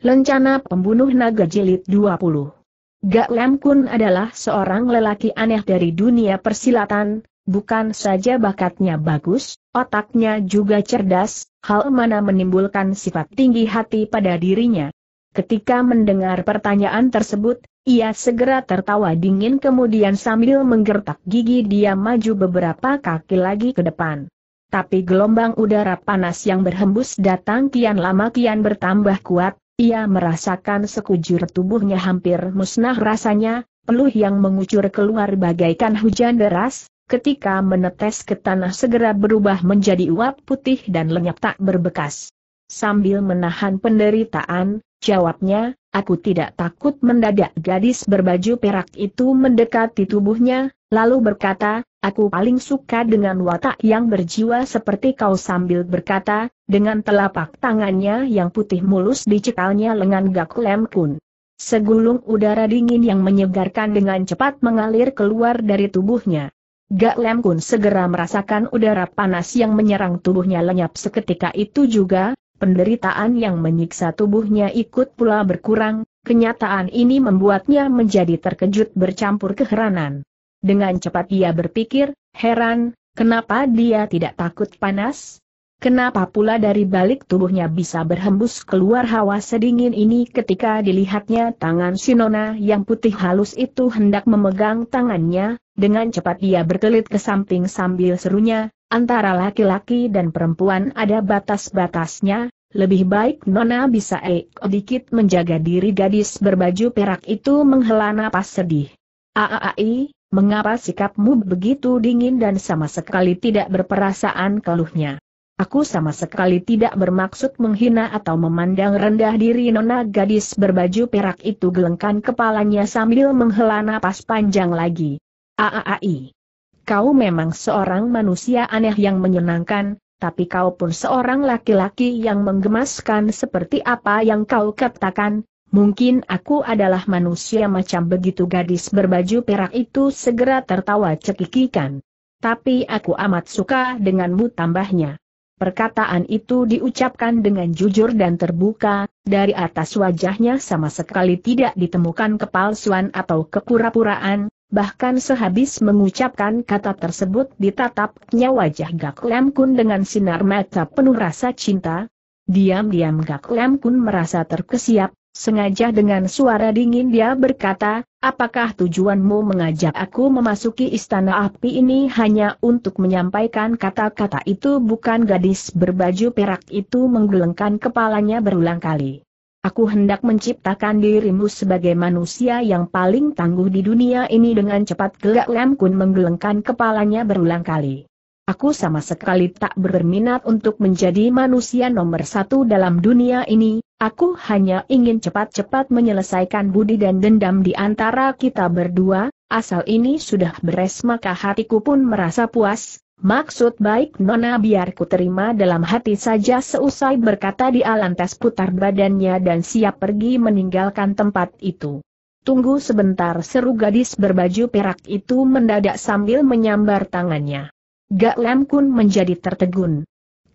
Lencana Pembunuh Naga Jilid 20 Gak Lam Kun adalah seorang lelaki aneh dari dunia persilatan, bukan saja bakatnya bagus, otaknya juga cerdas, hal mana menimbulkan sifat tinggi hati pada dirinya. Ketika mendengar pertanyaan tersebut, ia segera tertawa dingin kemudian sambil menggertak gigi dia maju beberapa kaki lagi ke depan. Tapi gelombang udara panas yang berhembus datang kian lama kian bertambah kuat, ia merasakan sekujur tubuhnya hampir musnah rasanya, peluh yang mengucur keluar bagaikan hujan deras, ketika menetes ke tanah segera berubah menjadi uap putih dan lenyap tak berbekas. Sambil menahan penderitaan, jawabnya, Aku tidak takut mendadak gadis berbaju perak itu mendekati tubuhnya, lalu berkata, aku paling suka dengan watak yang berjiwa seperti kau sambil berkata, dengan telapak tangannya yang putih mulus dicekalnya lengan Gak Lem Kun. Segulung udara dingin yang menyegarkan dengan cepat mengalir keluar dari tubuhnya. Gak Lem Kun segera merasakan udara panas yang menyerang tubuhnya lenyap seketika itu juga, penderitaan yang menyiksa tubuhnya ikut pula berkurang, kenyataan ini membuatnya menjadi terkejut bercampur keheranan. Dengan cepat ia berpikir, heran, kenapa dia tidak takut panas? Kenapa pula dari balik tubuhnya bisa berhembus keluar hawa sedingin ini ketika dilihatnya tangan Sinona yang putih halus itu hendak memegang tangannya, dengan cepat dia berkelit ke samping sambil serunya, antara laki-laki dan perempuan ada batas-batasnya, lebih baik Nona bisa ek dikit menjaga diri gadis berbaju perak itu menghela napas sedih. Aaai, mengapa sikapmu begitu dingin dan sama sekali tidak berperasaan keluhnya? Aku sama sekali tidak bermaksud menghina atau memandang rendah diri nona gadis berbaju perak itu gelengkan kepalanya sambil menghela napas panjang lagi. Aaai. Kau memang seorang manusia aneh yang menyenangkan, tapi kau pun seorang laki-laki yang menggemaskan seperti apa yang kau katakan, Mungkin aku adalah manusia macam begitu gadis berbaju perak itu segera tertawa cekikikan. Tapi aku amat suka denganmu tambahnya. Perkataan itu diucapkan dengan jujur dan terbuka, dari atas wajahnya sama sekali tidak ditemukan kepalsuan atau kepura-puraan, bahkan sehabis mengucapkan kata tersebut ditatapnya wajah Gak Lem Kun dengan sinar mata penuh rasa cinta. Diam-diam Gak Lem Kun merasa terkesiap, Sengaja dengan suara dingin dia berkata, apakah tujuanmu mengajak aku memasuki istana api ini hanya untuk menyampaikan kata-kata itu bukan gadis berbaju perak itu menggelengkan kepalanya berulang kali. Aku hendak menciptakan dirimu sebagai manusia yang paling tangguh di dunia ini dengan cepat gelak Lem Kun menggelengkan kepalanya berulang kali. Aku sama sekali tak berminat untuk menjadi manusia nomor satu dalam dunia ini, aku hanya ingin cepat-cepat menyelesaikan budi dan dendam di antara kita berdua, asal ini sudah beres maka hatiku pun merasa puas, Maksud baik Nona biar ku terima dalam hati saja seusai berkata dia lantas putar badannya dan siap pergi meninggalkan tempat itu. Tunggu sebentar seru gadis berbaju perak itu mendadak sambil menyambar tangannya. Gak Lam Kun menjadi tertegun.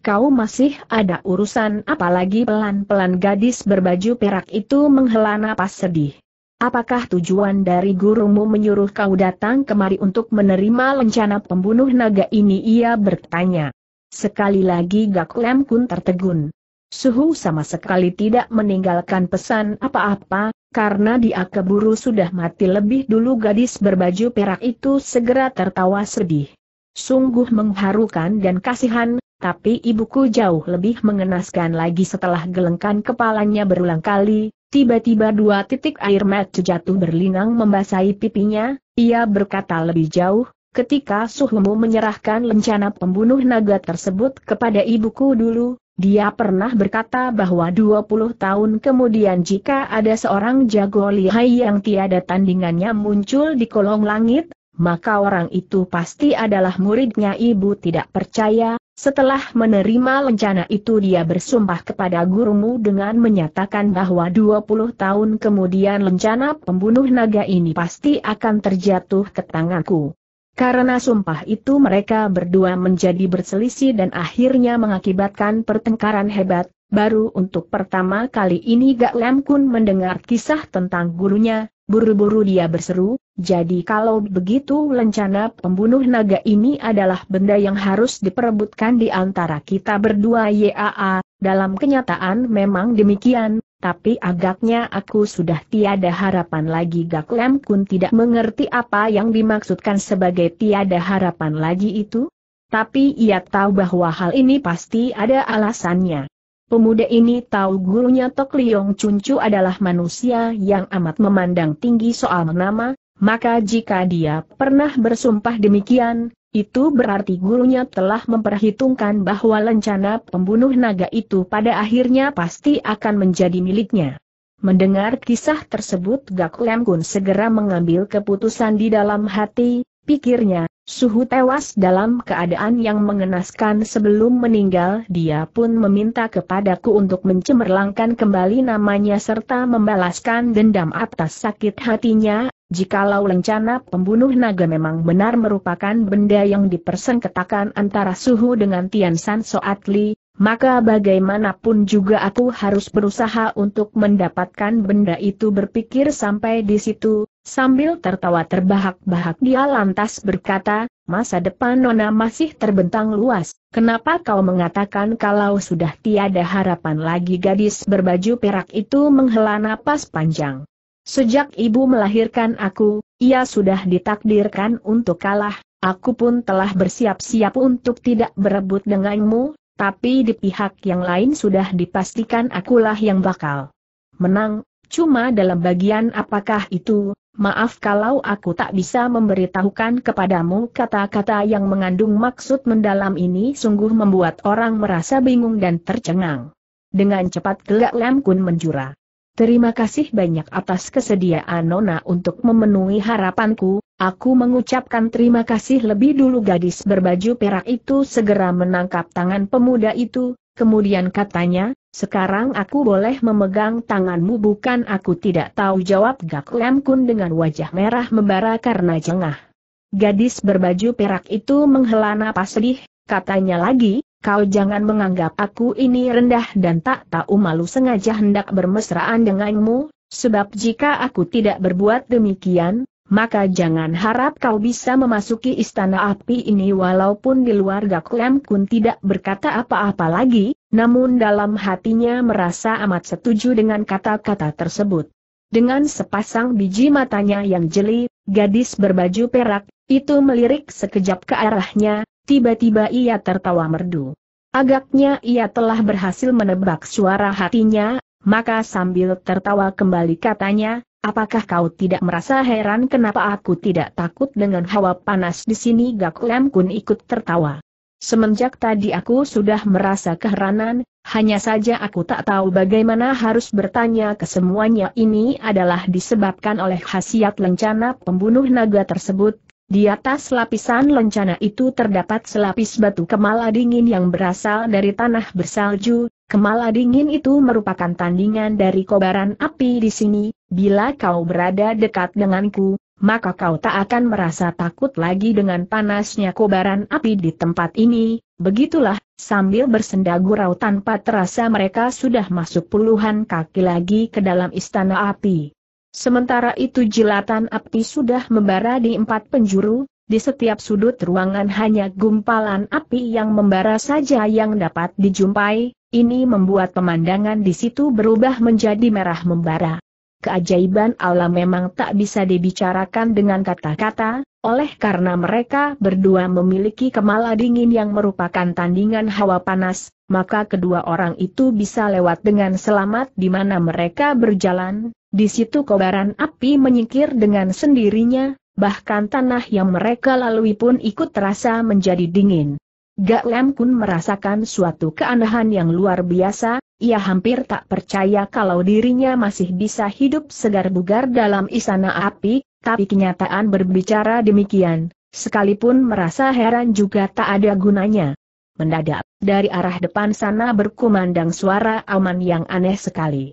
Kau masih ada urusan apalagi pelan-pelan gadis berbaju perak itu menghela napas sedih. Apakah tujuan dari gurumu menyuruh kau datang kemari untuk menerima lencana pembunuh naga ini? Ia bertanya. Sekali lagi Gak Lem Kun tertegun. Suhu sama sekali tidak meninggalkan pesan apa-apa, karena dia keburu sudah mati lebih dulu gadis berbaju perak itu segera tertawa sedih. Sungguh mengharukan dan kasihan, tapi ibuku jauh lebih mengenaskan lagi setelah gelengkan kepalanya berulang kali, tiba-tiba dua titik air mata jatuh berlinang membasahi pipinya, ia berkata lebih jauh, ketika suhumu menyerahkan lencana pembunuh naga tersebut kepada ibuku dulu, dia pernah berkata bahwa 20 tahun kemudian jika ada seorang jago lihai yang tiada tandingannya muncul di kolong langit, maka orang itu pasti adalah muridnya ibu tidak percaya, setelah menerima lencana itu dia bersumpah kepada gurumu dengan menyatakan bahwa 20 tahun kemudian lencana pembunuh naga ini pasti akan terjatuh ke tanganku. Karena sumpah itu mereka berdua menjadi berselisih dan akhirnya mengakibatkan pertengkaran hebat, baru untuk pertama kali ini Gak Lam Kun mendengar kisah tentang gurunya, buru-buru dia berseru, jadi kalau begitu lencana pembunuh naga ini adalah benda yang harus diperebutkan di antara kita berdua YAA, dalam kenyataan memang demikian, tapi agaknya aku sudah tiada harapan lagi Gak Lem Kun tidak mengerti apa yang dimaksudkan sebagai tiada harapan lagi itu. Tapi ia tahu bahwa hal ini pasti ada alasannya. Pemuda ini tahu gurunya Tok Liong Cuncu adalah manusia yang amat memandang tinggi soal nama, maka jika dia pernah bersumpah demikian, itu berarti gurunya telah memperhitungkan bahwa lencana pembunuh naga itu pada akhirnya pasti akan menjadi miliknya. Mendengar kisah tersebut Gak Lem Kun segera mengambil keputusan di dalam hati, pikirnya, Suhu tewas dalam keadaan yang mengenaskan sebelum meninggal dia pun meminta kepadaku untuk mencemerlangkan kembali namanya serta membalaskan dendam atas sakit hatinya Jikalau lencana pembunuh naga memang benar merupakan benda yang dipersengketakan antara suhu dengan Tian San Soat Li, maka bagaimanapun juga aku harus berusaha untuk mendapatkan benda itu berpikir sampai di situ, sambil tertawa terbahak-bahak dia lantas berkata, masa depan Nona masih terbentang luas, kenapa kau mengatakan kalau sudah tiada harapan lagi gadis berbaju perak itu menghela napas panjang. Sejak ibu melahirkan aku, ia sudah ditakdirkan untuk kalah, aku pun telah bersiap-siap untuk tidak berebut denganmu, tapi di pihak yang lain sudah dipastikan akulah yang bakal menang, cuma dalam bagian apakah itu, maaf kalau aku tak bisa memberitahukan kepadamu kata-kata yang mengandung maksud mendalam ini sungguh membuat orang merasa bingung dan tercengang. Dengan cepat gelak Lam Kun menjura. Terima kasih banyak atas kesediaan Nona untuk memenuhi harapanku, aku mengucapkan terima kasih lebih dulu gadis berbaju perak itu segera menangkap tangan pemuda itu, kemudian katanya, sekarang aku boleh memegang tanganmu bukan aku tidak tahu jawab Gak Lem Kun dengan wajah merah membara karena jengah. Gadis berbaju perak itu menghela napas sedih, katanya lagi, Kau jangan menganggap aku ini rendah dan tak tahu malu sengaja hendak bermesraan denganmu, sebab jika aku tidak berbuat demikian, maka jangan harap kau bisa memasuki istana api ini walaupun di luar gak Gaklem Kun tidak berkata apa-apa lagi, namun dalam hatinya merasa amat setuju dengan kata-kata tersebut. Dengan sepasang biji matanya yang jeli, gadis berbaju perak, itu melirik sekejap ke arahnya, Tiba-tiba ia tertawa merdu. Agaknya ia telah berhasil menebak suara hatinya, maka sambil tertawa kembali katanya, apakah kau tidak merasa heran kenapa aku tidak takut dengan hawa panas di sini Gak pun Kun ikut tertawa. Semenjak tadi aku sudah merasa keheranan, hanya saja aku tak tahu bagaimana harus bertanya ke semuanya ini adalah disebabkan oleh khasiat lencana pembunuh naga tersebut, di atas lapisan lencana itu terdapat selapis batu kemala dingin yang berasal dari tanah bersalju, kemala dingin itu merupakan tandingan dari kobaran api di sini, bila kau berada dekat denganku, maka kau tak akan merasa takut lagi dengan panasnya kobaran api di tempat ini, begitulah, sambil bersenda gurau tanpa terasa mereka sudah masuk puluhan kaki lagi ke dalam istana api. Sementara itu jilatan api sudah membara di empat penjuru, di setiap sudut ruangan hanya gumpalan api yang membara saja yang dapat dijumpai, ini membuat pemandangan di situ berubah menjadi merah membara. Keajaiban Allah memang tak bisa dibicarakan dengan kata-kata, oleh karena mereka berdua memiliki kemala dingin yang merupakan tandingan hawa panas, maka kedua orang itu bisa lewat dengan selamat di mana mereka berjalan, di situ kobaran api menyingkir dengan sendirinya, bahkan tanah yang mereka lalui pun ikut terasa menjadi dingin. Gak Lem pun merasakan suatu keanehan yang luar biasa, ia hampir tak percaya kalau dirinya masih bisa hidup segar bugar dalam isana api, tapi kenyataan berbicara demikian, sekalipun merasa heran juga tak ada gunanya. Mendadak, dari arah depan sana berkumandang suara aman yang aneh sekali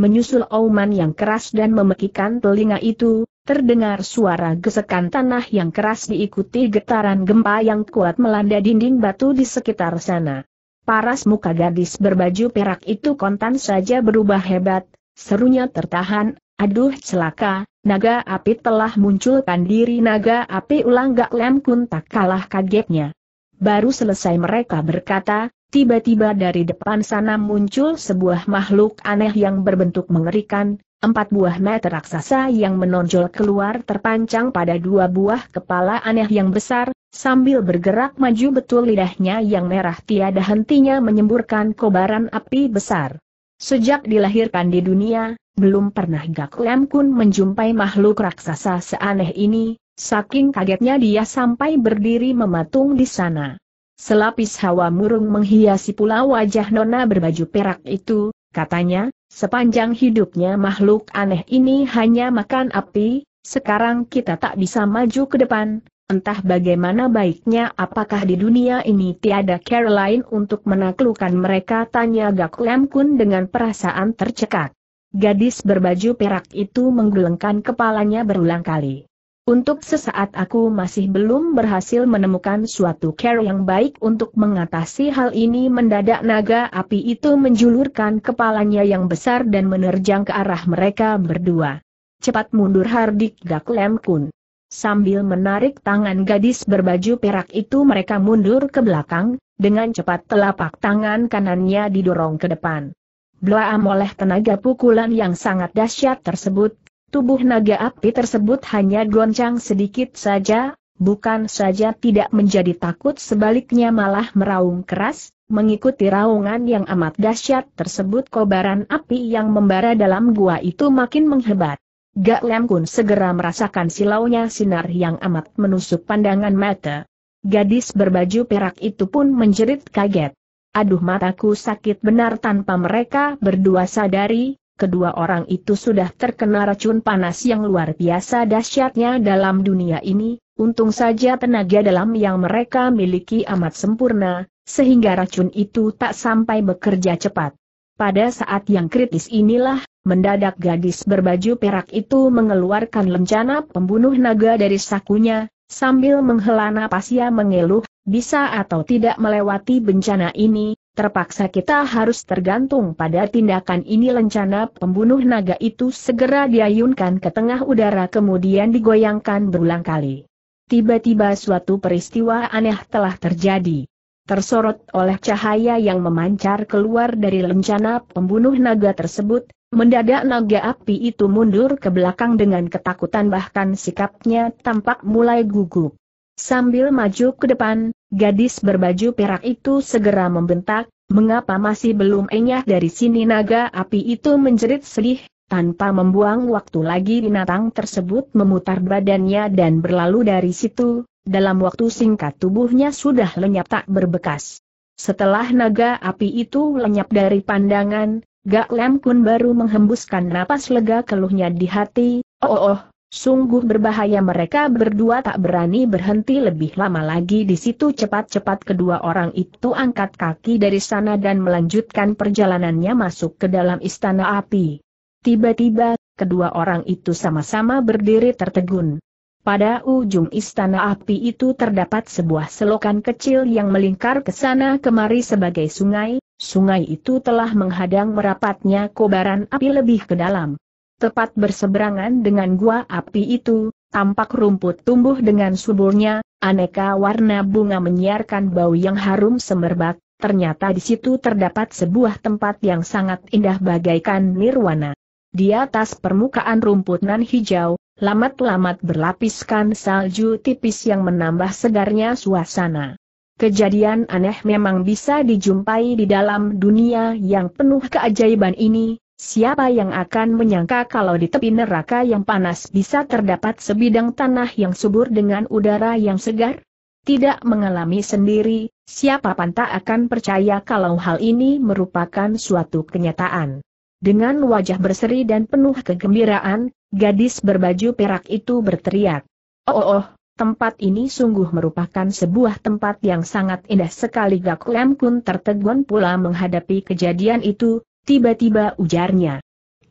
menyusul auman yang keras dan memekikan telinga itu, terdengar suara gesekan tanah yang keras diikuti getaran gempa yang kuat melanda dinding batu di sekitar sana. Paras muka gadis berbaju perak itu kontan saja berubah hebat, serunya tertahan, aduh celaka, naga api telah munculkan diri naga api ulang gak lem kun tak kalah kagetnya. Baru selesai mereka berkata, Tiba-tiba dari depan sana muncul sebuah makhluk aneh yang berbentuk mengerikan, empat buah mata raksasa yang menonjol keluar terpancang pada dua buah kepala aneh yang besar, sambil bergerak maju betul lidahnya yang merah tiada hentinya menyemburkan kobaran api besar. Sejak dilahirkan di dunia, belum pernah Gak Lem Kun menjumpai makhluk raksasa seaneh ini, saking kagetnya dia sampai berdiri mematung di sana. Selapis hawa murung menghiasi pula wajah nona berbaju perak itu, katanya, sepanjang hidupnya makhluk aneh ini hanya makan api, sekarang kita tak bisa maju ke depan, entah bagaimana baiknya apakah di dunia ini tiada Caroline untuk menaklukkan mereka tanya Gak Kun dengan perasaan tercekak. Gadis berbaju perak itu menggelengkan kepalanya berulang kali. Untuk sesaat aku masih belum berhasil menemukan suatu care yang baik untuk mengatasi hal ini mendadak naga api itu menjulurkan kepalanya yang besar dan menerjang ke arah mereka berdua. Cepat mundur Hardik Gak Lem Kun. Sambil menarik tangan gadis berbaju perak itu mereka mundur ke belakang, dengan cepat telapak tangan kanannya didorong ke depan. Belaam oleh tenaga pukulan yang sangat dahsyat tersebut, Tubuh naga api tersebut hanya goncang sedikit saja, bukan saja tidak menjadi takut sebaliknya malah meraung keras, mengikuti raungan yang amat dahsyat tersebut kobaran api yang membara dalam gua itu makin menghebat. Gak Lem Kun segera merasakan silaunya sinar yang amat menusuk pandangan mata. Gadis berbaju perak itu pun menjerit kaget. Aduh mataku sakit benar tanpa mereka berdua sadari, kedua orang itu sudah terkena racun panas yang luar biasa dahsyatnya dalam dunia ini, untung saja tenaga dalam yang mereka miliki amat sempurna, sehingga racun itu tak sampai bekerja cepat. Pada saat yang kritis inilah, mendadak gadis berbaju perak itu mengeluarkan lencana pembunuh naga dari sakunya, sambil menghela napas ia mengeluh, bisa atau tidak melewati bencana ini, terpaksa kita harus tergantung pada tindakan ini lencana pembunuh naga itu segera diayunkan ke tengah udara kemudian digoyangkan berulang kali. Tiba-tiba suatu peristiwa aneh telah terjadi. Tersorot oleh cahaya yang memancar keluar dari lencana pembunuh naga tersebut, mendadak naga api itu mundur ke belakang dengan ketakutan bahkan sikapnya tampak mulai gugup. Sambil maju ke depan, Gadis berbaju perak itu segera membentak, mengapa masih belum enyah dari sini naga api itu menjerit sedih, tanpa membuang waktu lagi binatang tersebut memutar badannya dan berlalu dari situ, dalam waktu singkat tubuhnya sudah lenyap tak berbekas. Setelah naga api itu lenyap dari pandangan, Gak Lem Kun baru menghembuskan napas lega keluhnya di hati, oh oh, oh Sungguh berbahaya mereka berdua tak berani berhenti lebih lama lagi di situ cepat-cepat kedua orang itu angkat kaki dari sana dan melanjutkan perjalanannya masuk ke dalam istana api. Tiba-tiba, kedua orang itu sama-sama berdiri tertegun. Pada ujung istana api itu terdapat sebuah selokan kecil yang melingkar ke sana kemari sebagai sungai, sungai itu telah menghadang merapatnya kobaran api lebih ke dalam. Tepat berseberangan dengan gua api itu, tampak rumput tumbuh dengan suburnya, aneka warna bunga menyiarkan bau yang harum semerbak, ternyata di situ terdapat sebuah tempat yang sangat indah bagaikan nirwana. Di atas permukaan rumput nan hijau, lamat-lamat berlapiskan salju tipis yang menambah segarnya suasana. Kejadian aneh memang bisa dijumpai di dalam dunia yang penuh keajaiban ini, Siapa yang akan menyangka kalau di tepi neraka yang panas bisa terdapat sebidang tanah yang subur dengan udara yang segar? Tidak mengalami sendiri, siapa pantas akan percaya kalau hal ini merupakan suatu kenyataan. Dengan wajah berseri dan penuh kegembiraan, gadis berbaju perak itu berteriak. Oh, oh, oh tempat ini sungguh merupakan sebuah tempat yang sangat indah sekali Gak Lem Kun tertegun pula menghadapi kejadian itu, Tiba-tiba ujarnya.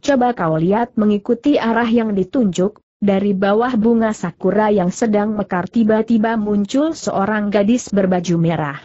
Coba kau lihat mengikuti arah yang ditunjuk, dari bawah bunga sakura yang sedang mekar tiba-tiba muncul seorang gadis berbaju merah.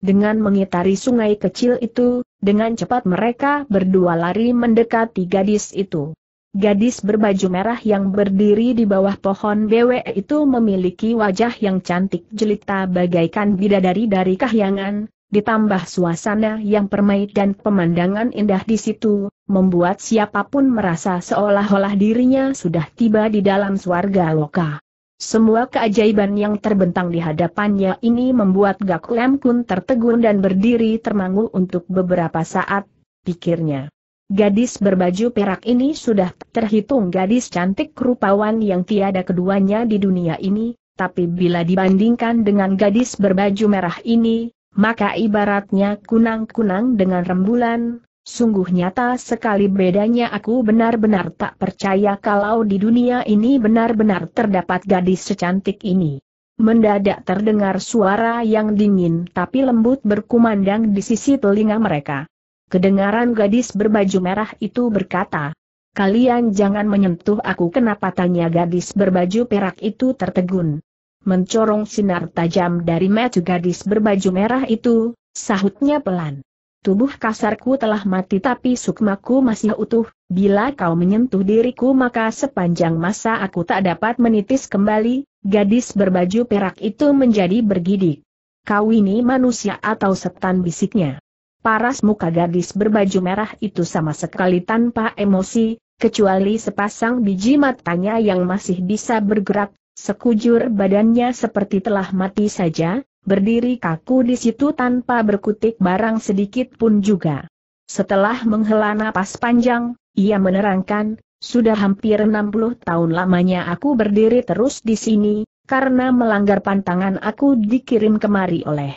Dengan mengitari sungai kecil itu, dengan cepat mereka berdua lari mendekati gadis itu. Gadis berbaju merah yang berdiri di bawah pohon bewe itu memiliki wajah yang cantik jelita bagaikan bidadari dari kahyangan, ditambah suasana yang permai dan pemandangan indah di situ, membuat siapapun merasa seolah-olah dirinya sudah tiba di dalam suarga loka. Semua keajaiban yang terbentang di hadapannya ini membuat Gak Lem Kun tertegun dan berdiri termangu untuk beberapa saat, pikirnya. Gadis berbaju perak ini sudah terhitung gadis cantik rupawan yang tiada keduanya di dunia ini, tapi bila dibandingkan dengan gadis berbaju merah ini, maka ibaratnya kunang-kunang dengan rembulan, sungguh nyata sekali bedanya aku benar-benar tak percaya kalau di dunia ini benar-benar terdapat gadis secantik ini. Mendadak terdengar suara yang dingin tapi lembut berkumandang di sisi telinga mereka. Kedengaran gadis berbaju merah itu berkata, Kalian jangan menyentuh aku kenapa tanya gadis berbaju perak itu tertegun. Mencorong sinar tajam dari mata gadis berbaju merah itu, sahutnya pelan. Tubuh kasarku telah mati tapi sukmaku masih utuh, bila kau menyentuh diriku maka sepanjang masa aku tak dapat menitis kembali, gadis berbaju perak itu menjadi bergidik. Kau ini manusia atau setan bisiknya. Paras muka gadis berbaju merah itu sama sekali tanpa emosi, kecuali sepasang biji matanya yang masih bisa bergerak, Sekujur badannya seperti telah mati saja, berdiri kaku di situ tanpa berkutik barang sedikit pun juga. Setelah menghela napas panjang, ia menerangkan, sudah hampir 60 tahun lamanya aku berdiri terus di sini, karena melanggar pantangan aku dikirim kemari oleh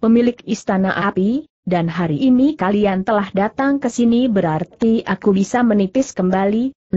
pemilik istana api, dan hari ini kalian telah datang ke sini berarti aku bisa menipis kembali, 60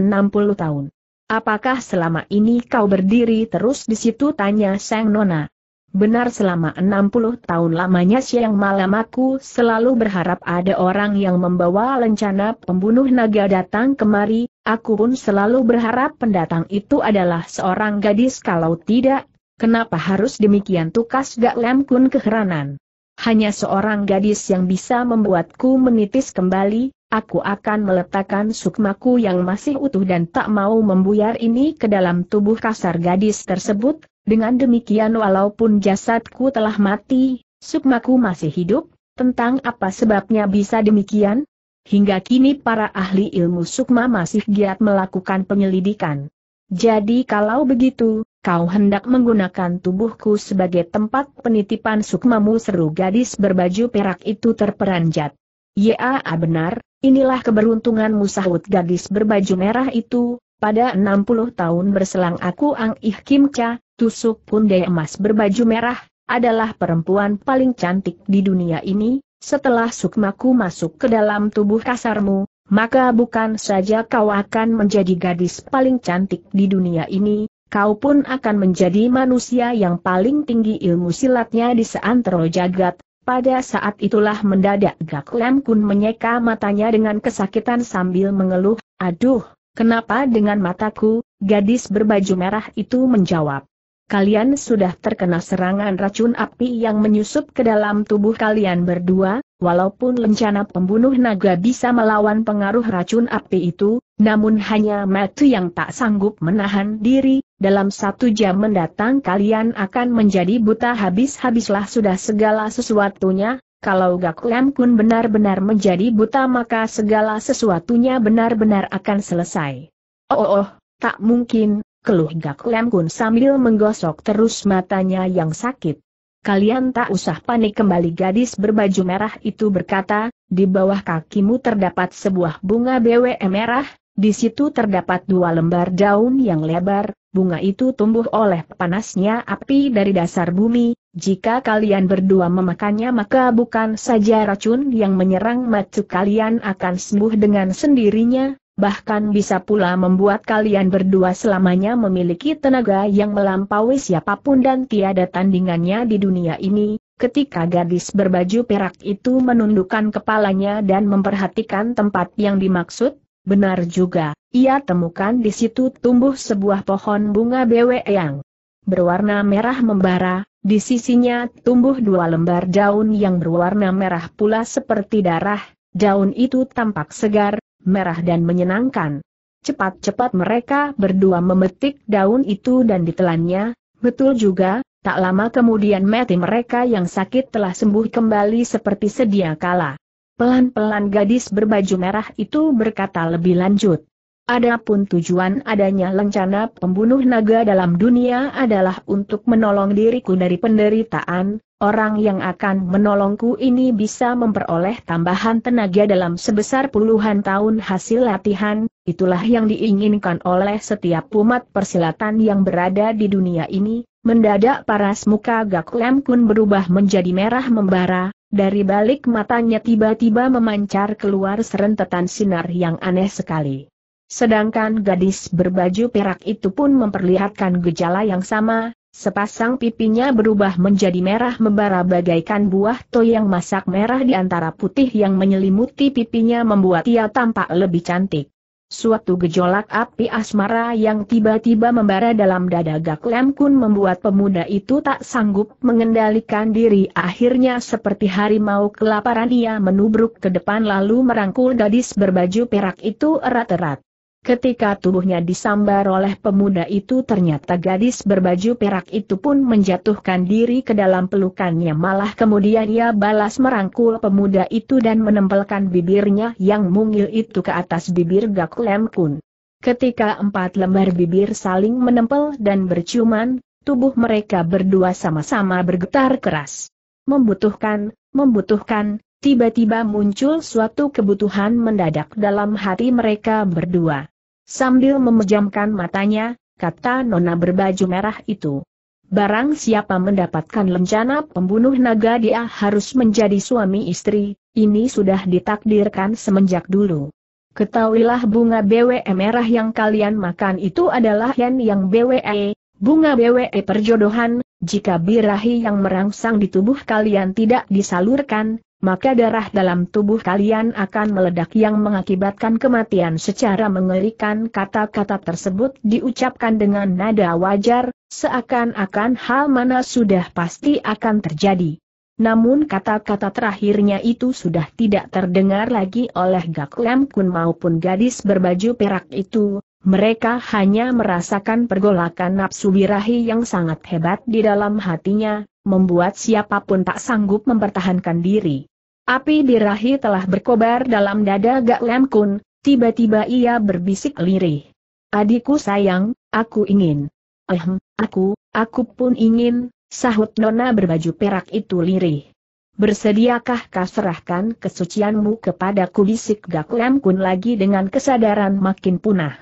tahun. Apakah selama ini kau berdiri terus di situ tanya Sang Nona? Benar selama 60 tahun lamanya siang malam aku selalu berharap ada orang yang membawa lencana pembunuh naga datang kemari, aku pun selalu berharap pendatang itu adalah seorang gadis kalau tidak, kenapa harus demikian tukas gak lem keheranan. Hanya seorang gadis yang bisa membuatku menitis kembali, Aku akan meletakkan sukmaku yang masih utuh dan tak mau membuyar ini ke dalam tubuh kasar gadis tersebut, dengan demikian walaupun jasadku telah mati, sukmaku masih hidup, tentang apa sebabnya bisa demikian? Hingga kini para ahli ilmu sukma masih giat melakukan penyelidikan. Jadi kalau begitu, kau hendak menggunakan tubuhku sebagai tempat penitipan sukmamu seru gadis berbaju perak itu terperanjat. Ya benar, Inilah keberuntunganmu sahut gadis berbaju merah itu, pada 60 tahun berselang aku Ang Ih Kim Cha, tusuk daya emas berbaju merah, adalah perempuan paling cantik di dunia ini, setelah sukmaku masuk ke dalam tubuh kasarmu, maka bukan saja kau akan menjadi gadis paling cantik di dunia ini, kau pun akan menjadi manusia yang paling tinggi ilmu silatnya di seantero jagat, pada saat itulah mendadak Gak Lem Kun menyeka matanya dengan kesakitan sambil mengeluh, Aduh, kenapa dengan mataku, gadis berbaju merah itu menjawab. Kalian sudah terkena serangan racun api yang menyusup ke dalam tubuh kalian berdua, walaupun lencana pembunuh naga bisa melawan pengaruh racun api itu, namun hanya Matu yang tak sanggup menahan diri, dalam satu jam mendatang kalian akan menjadi buta habis-habislah sudah segala sesuatunya, kalau Gak Kun benar-benar menjadi buta maka segala sesuatunya benar-benar akan selesai. Oh, oh, oh tak mungkin, keluh Gak Kun sambil menggosok terus matanya yang sakit. Kalian tak usah panik kembali gadis berbaju merah itu berkata, di bawah kakimu terdapat sebuah bunga BWM merah, di situ terdapat dua lembar daun yang lebar, bunga itu tumbuh oleh panasnya api dari dasar bumi, jika kalian berdua memakannya maka bukan saja racun yang menyerang macu kalian akan sembuh dengan sendirinya, bahkan bisa pula membuat kalian berdua selamanya memiliki tenaga yang melampaui siapapun dan tiada tandingannya di dunia ini. Ketika gadis berbaju perak itu menundukkan kepalanya dan memperhatikan tempat yang dimaksud, benar juga, ia temukan di situ tumbuh sebuah pohon bunga bewe yang berwarna merah membara, di sisinya tumbuh dua lembar daun yang berwarna merah pula seperti darah, daun itu tampak segar, merah dan menyenangkan. Cepat-cepat mereka berdua memetik daun itu dan ditelannya, betul juga, tak lama kemudian mati mereka yang sakit telah sembuh kembali seperti sedia kala. Pelan-pelan gadis berbaju merah itu berkata lebih lanjut. Adapun tujuan adanya lencana pembunuh naga dalam dunia adalah untuk menolong diriku dari penderitaan, orang yang akan menolongku ini bisa memperoleh tambahan tenaga dalam sebesar puluhan tahun hasil latihan, itulah yang diinginkan oleh setiap umat persilatan yang berada di dunia ini, mendadak paras muka Gak Lem Kun berubah menjadi merah membara, dari balik matanya tiba-tiba memancar keluar serentetan sinar yang aneh sekali. Sedangkan gadis berbaju perak itu pun memperlihatkan gejala yang sama, sepasang pipinya berubah menjadi merah membara bagaikan buah to yang masak merah di antara putih yang menyelimuti pipinya membuat ia tampak lebih cantik. Suatu gejolak api asmara yang tiba-tiba membara dalam dada Gak Lem Kun membuat pemuda itu tak sanggup mengendalikan diri akhirnya seperti harimau kelaparan ia menubruk ke depan lalu merangkul gadis berbaju perak itu erat-erat. Ketika tubuhnya disambar oleh pemuda itu ternyata gadis berbaju perak itu pun menjatuhkan diri ke dalam pelukannya malah kemudian ia balas merangkul pemuda itu dan menempelkan bibirnya yang mungil itu ke atas bibir Gak Lem Kun. Ketika empat lembar bibir saling menempel dan berciuman, tubuh mereka berdua sama-sama bergetar keras. Membutuhkan, membutuhkan, tiba-tiba muncul suatu kebutuhan mendadak dalam hati mereka berdua. Sambil memejamkan matanya, kata nona berbaju merah itu. Barang siapa mendapatkan lencana pembunuh naga dia harus menjadi suami istri, ini sudah ditakdirkan semenjak dulu. Ketahuilah bunga BWE merah yang kalian makan itu adalah yen yang BWE, bunga BWE perjodohan, jika birahi yang merangsang di tubuh kalian tidak disalurkan, maka darah dalam tubuh kalian akan meledak yang mengakibatkan kematian secara mengerikan kata-kata tersebut diucapkan dengan nada wajar, seakan-akan hal mana sudah pasti akan terjadi. Namun kata-kata terakhirnya itu sudah tidak terdengar lagi oleh Gak Lem Kun maupun gadis berbaju perak itu, mereka hanya merasakan pergolakan nafsu birahi yang sangat hebat di dalam hatinya, membuat siapapun tak sanggup mempertahankan diri. Api dirahi telah berkobar dalam dada Gak Lem Kun, tiba-tiba ia berbisik lirih. Adikku sayang, aku ingin. Ehem, aku, aku pun ingin, sahut nona berbaju perak itu lirih. Bersediakah kau serahkan kesucianmu kepadaku bisik Gak Lem Kun lagi dengan kesadaran makin punah.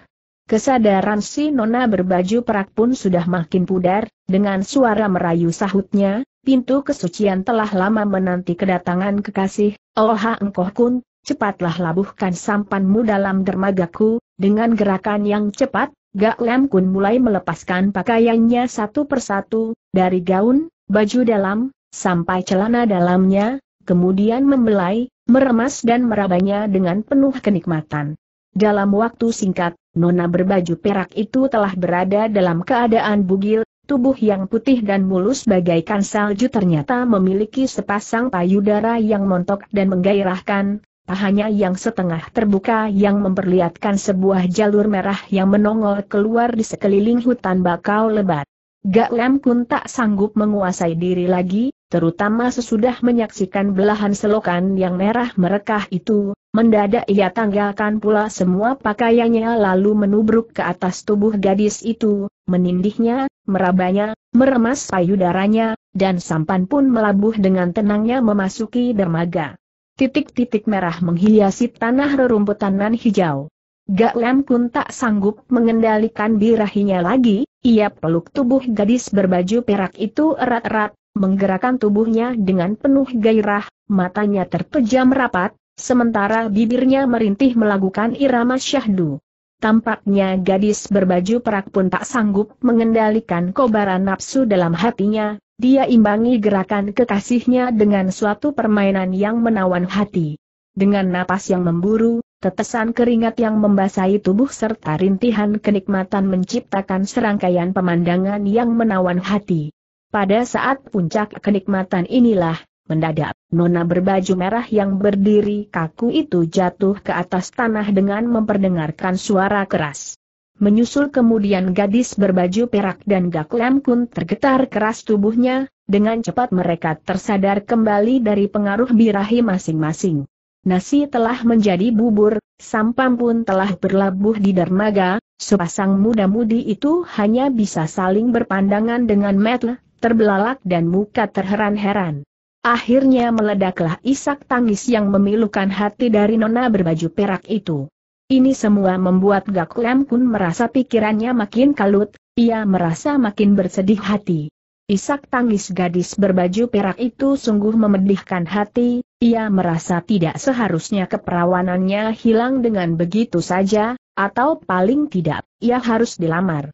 Kesadaran si nona berbaju perak pun sudah makin pudar, dengan suara merayu sahutnya, Pintu kesucian telah lama menanti kedatangan kekasih, Oha Engkoh Kun, cepatlah labuhkan sampanmu dalam dermagaku, dengan gerakan yang cepat, Gak Lam Kun mulai melepaskan pakaiannya satu persatu, dari gaun, baju dalam, sampai celana dalamnya, kemudian membelai, meremas dan merabanya dengan penuh kenikmatan. Dalam waktu singkat, Nona berbaju perak itu telah berada dalam keadaan bugil, Tubuh yang putih dan mulus bagaikan salju ternyata memiliki sepasang payudara yang montok dan menggairahkan, hanya yang setengah terbuka yang memperlihatkan sebuah jalur merah yang menongol keluar di sekeliling hutan bakau lebat. Gak Lem pun tak sanggup menguasai diri lagi, terutama sesudah menyaksikan belahan selokan yang merah merekah itu, mendadak ia tanggalkan pula semua pakaiannya lalu menubruk ke atas tubuh gadis itu, menindihnya, merabanya, meremas payudaranya, dan sampan pun melabuh dengan tenangnya memasuki dermaga. Titik-titik merah menghiasi tanah rerumputan nan hijau. Gak Lem pun tak sanggup mengendalikan birahinya lagi, ia peluk tubuh gadis berbaju perak itu erat-erat, menggerakkan tubuhnya dengan penuh gairah, matanya terpejam rapat, sementara bibirnya merintih melakukan irama syahdu. Tampaknya gadis berbaju perak pun tak sanggup mengendalikan kobaran nafsu dalam hatinya, dia imbangi gerakan kekasihnya dengan suatu permainan yang menawan hati. Dengan napas yang memburu, tetesan keringat yang membasahi tubuh serta rintihan kenikmatan menciptakan serangkaian pemandangan yang menawan hati. Pada saat puncak kenikmatan inilah, Mendadak, nona berbaju merah yang berdiri kaku itu jatuh ke atas tanah dengan memperdengarkan suara keras. Menyusul kemudian gadis berbaju perak dan Gaklem Kun tergetar keras tubuhnya, dengan cepat mereka tersadar kembali dari pengaruh birahi masing-masing. Nasi telah menjadi bubur, sampam pun telah berlabuh di dermaga, sepasang muda-mudi itu hanya bisa saling berpandangan dengan metel, terbelalak dan muka terheran-heran. Akhirnya meledaklah isak tangis yang memilukan hati dari nona berbaju perak itu. Ini semua membuat Gak Lem pun merasa pikirannya makin kalut, ia merasa makin bersedih hati. Isak tangis gadis berbaju perak itu sungguh memedihkan hati, ia merasa tidak seharusnya keperawanannya hilang dengan begitu saja, atau paling tidak, ia harus dilamar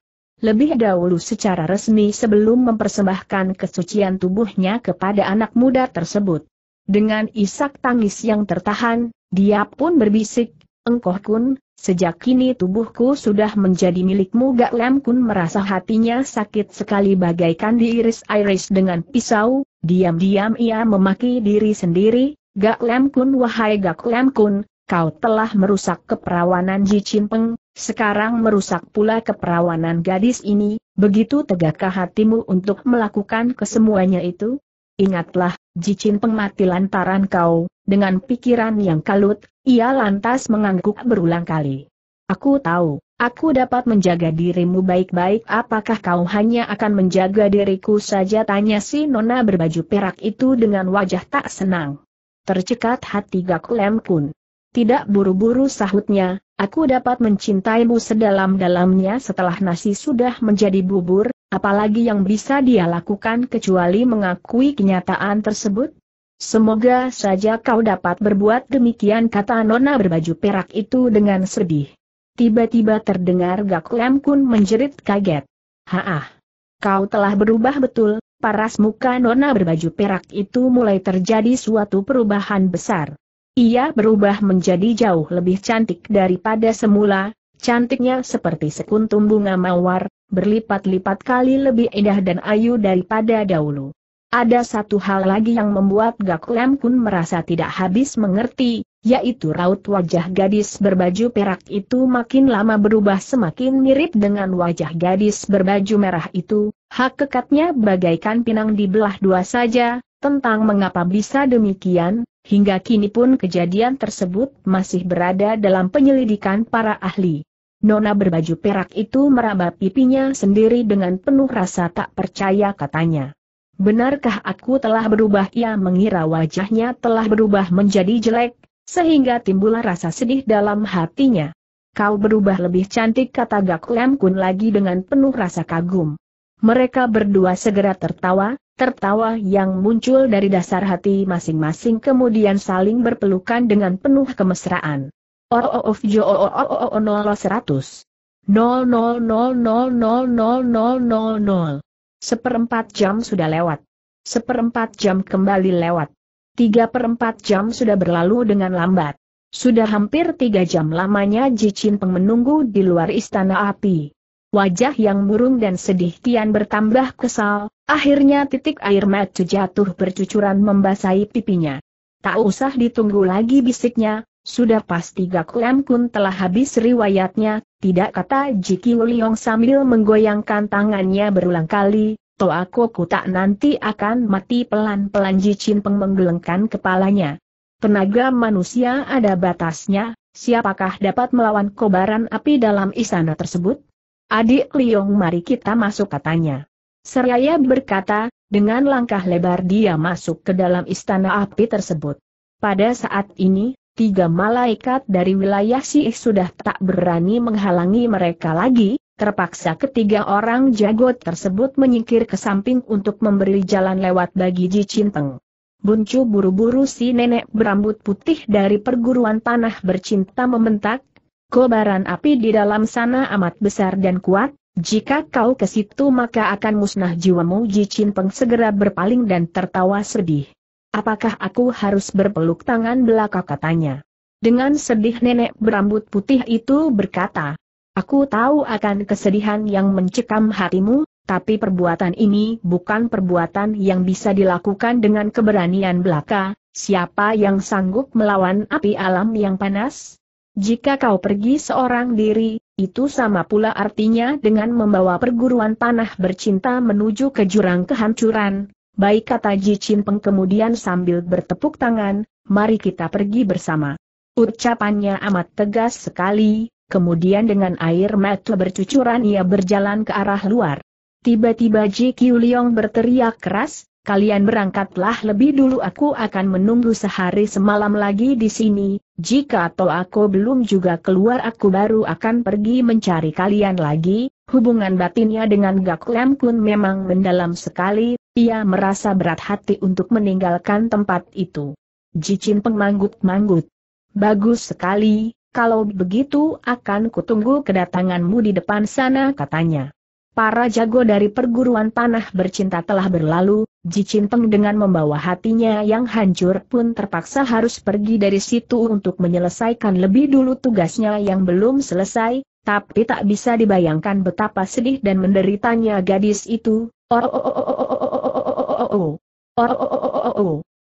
lebih dahulu secara resmi sebelum mempersembahkan kesucian tubuhnya kepada anak muda tersebut. Dengan isak tangis yang tertahan, dia pun berbisik, Engkoh kun, sejak kini tubuhku sudah menjadi milikmu Gak Lem kun merasa hatinya sakit sekali bagaikan diiris-iris dengan pisau, diam-diam ia memaki diri sendiri, Gak Lem kun wahai Gak Lem kun, kau telah merusak keperawanan Ji Peng, sekarang merusak pula keperawanan gadis ini, begitu tegakkah hatimu untuk melakukan kesemuanya itu? Ingatlah, Ji Peng mati lantaran kau, dengan pikiran yang kalut, ia lantas mengangguk berulang kali. Aku tahu, aku dapat menjaga dirimu baik-baik apakah kau hanya akan menjaga diriku saja tanya si nona berbaju perak itu dengan wajah tak senang. Tercekat hati Gak Lem Kun. Tidak buru-buru sahutnya, aku dapat mencintaimu sedalam-dalamnya setelah nasi sudah menjadi bubur, apalagi yang bisa dia lakukan kecuali mengakui kenyataan tersebut? Semoga saja kau dapat berbuat demikian kata Nona berbaju perak itu dengan sedih. Tiba-tiba terdengar Gak Lem Kun menjerit kaget. Haah! Kau telah berubah betul, paras muka Nona berbaju perak itu mulai terjadi suatu perubahan besar. Ia berubah menjadi jauh lebih cantik daripada semula, cantiknya seperti sekuntum bunga mawar, berlipat-lipat kali lebih indah dan ayu daripada dahulu. Ada satu hal lagi yang membuat Gak Kun merasa tidak habis mengerti, yaitu raut wajah gadis berbaju perak itu makin lama berubah semakin mirip dengan wajah gadis berbaju merah itu, hak kekatnya bagaikan pinang dibelah dua saja, tentang mengapa bisa demikian, Hingga kini pun kejadian tersebut masih berada dalam penyelidikan para ahli. Nona berbaju perak itu meraba pipinya sendiri dengan penuh rasa tak percaya katanya. Benarkah aku telah berubah? Ia mengira wajahnya telah berubah menjadi jelek, sehingga timbullah rasa sedih dalam hatinya. Kau berubah lebih cantik kata Gak Lam Kun lagi dengan penuh rasa kagum. Mereka berdua segera tertawa, tertawa yang muncul dari dasar hati masing-masing kemudian saling berpelukan dengan penuh kemesraan. Oroof oh, oh, oh, jo nol seratus. Nol nol nol nol nol nol Seperempat jam sudah lewat. Seperempat jam kembali lewat. Tiga perempat jam sudah berlalu dengan lambat. Sudah hampir tiga jam lamanya Jicin Peng menunggu di luar istana api. Wajah yang murung dan sedih kian bertambah kesal, akhirnya titik air mata jatuh bercucuran membasahi pipinya. Tak usah ditunggu lagi bisiknya, sudah pasti Gak Lem Kun telah habis riwayatnya, tidak kata Jiki Liong sambil menggoyangkan tangannya berulang kali, aku ku tak nanti akan mati pelan-pelan Jicin Peng menggelengkan kepalanya. Tenaga manusia ada batasnya, siapakah dapat melawan kobaran api dalam istana tersebut? Adik Liong mari kita masuk katanya. Seraya berkata, dengan langkah lebar dia masuk ke dalam istana api tersebut. Pada saat ini, tiga malaikat dari wilayah Siih sudah tak berani menghalangi mereka lagi, terpaksa ketiga orang jago tersebut menyingkir ke samping untuk memberi jalan lewat bagi Ji Cinteng. Buncu buru-buru si nenek berambut putih dari perguruan tanah bercinta membentak, Kobaran api di dalam sana amat besar dan kuat, jika kau ke situ maka akan musnah jiwamu Jicin Chin Peng segera berpaling dan tertawa sedih. Apakah aku harus berpeluk tangan belaka katanya. Dengan sedih nenek berambut putih itu berkata, Aku tahu akan kesedihan yang mencekam hatimu, tapi perbuatan ini bukan perbuatan yang bisa dilakukan dengan keberanian belaka, siapa yang sanggup melawan api alam yang panas? Jika kau pergi seorang diri, itu sama pula artinya dengan membawa perguruan tanah bercinta menuju ke jurang kehancuran. Baik kata Ji Chin Peng kemudian sambil bertepuk tangan, mari kita pergi bersama. Ucapannya amat tegas sekali, kemudian dengan air mata bercucuran ia berjalan ke arah luar. Tiba-tiba Ji Liong berteriak keras, kalian berangkatlah lebih dulu aku akan menunggu sehari semalam lagi di sini, jika atau aku belum juga keluar aku baru akan pergi mencari kalian lagi, hubungan batinnya dengan Gak Lam Kun memang mendalam sekali, ia merasa berat hati untuk meninggalkan tempat itu. Jicin pengmanggut-manggut. Bagus sekali, kalau begitu akan kutunggu kedatanganmu di depan sana katanya. Para jago dari perguruan panah bercinta telah berlalu, Jicin Peng dengan membawa hatinya yang hancur pun terpaksa harus pergi dari situ untuk menyelesaikan lebih dulu tugasnya yang belum selesai, tapi tak bisa dibayangkan betapa sedih dan menderitanya gadis itu.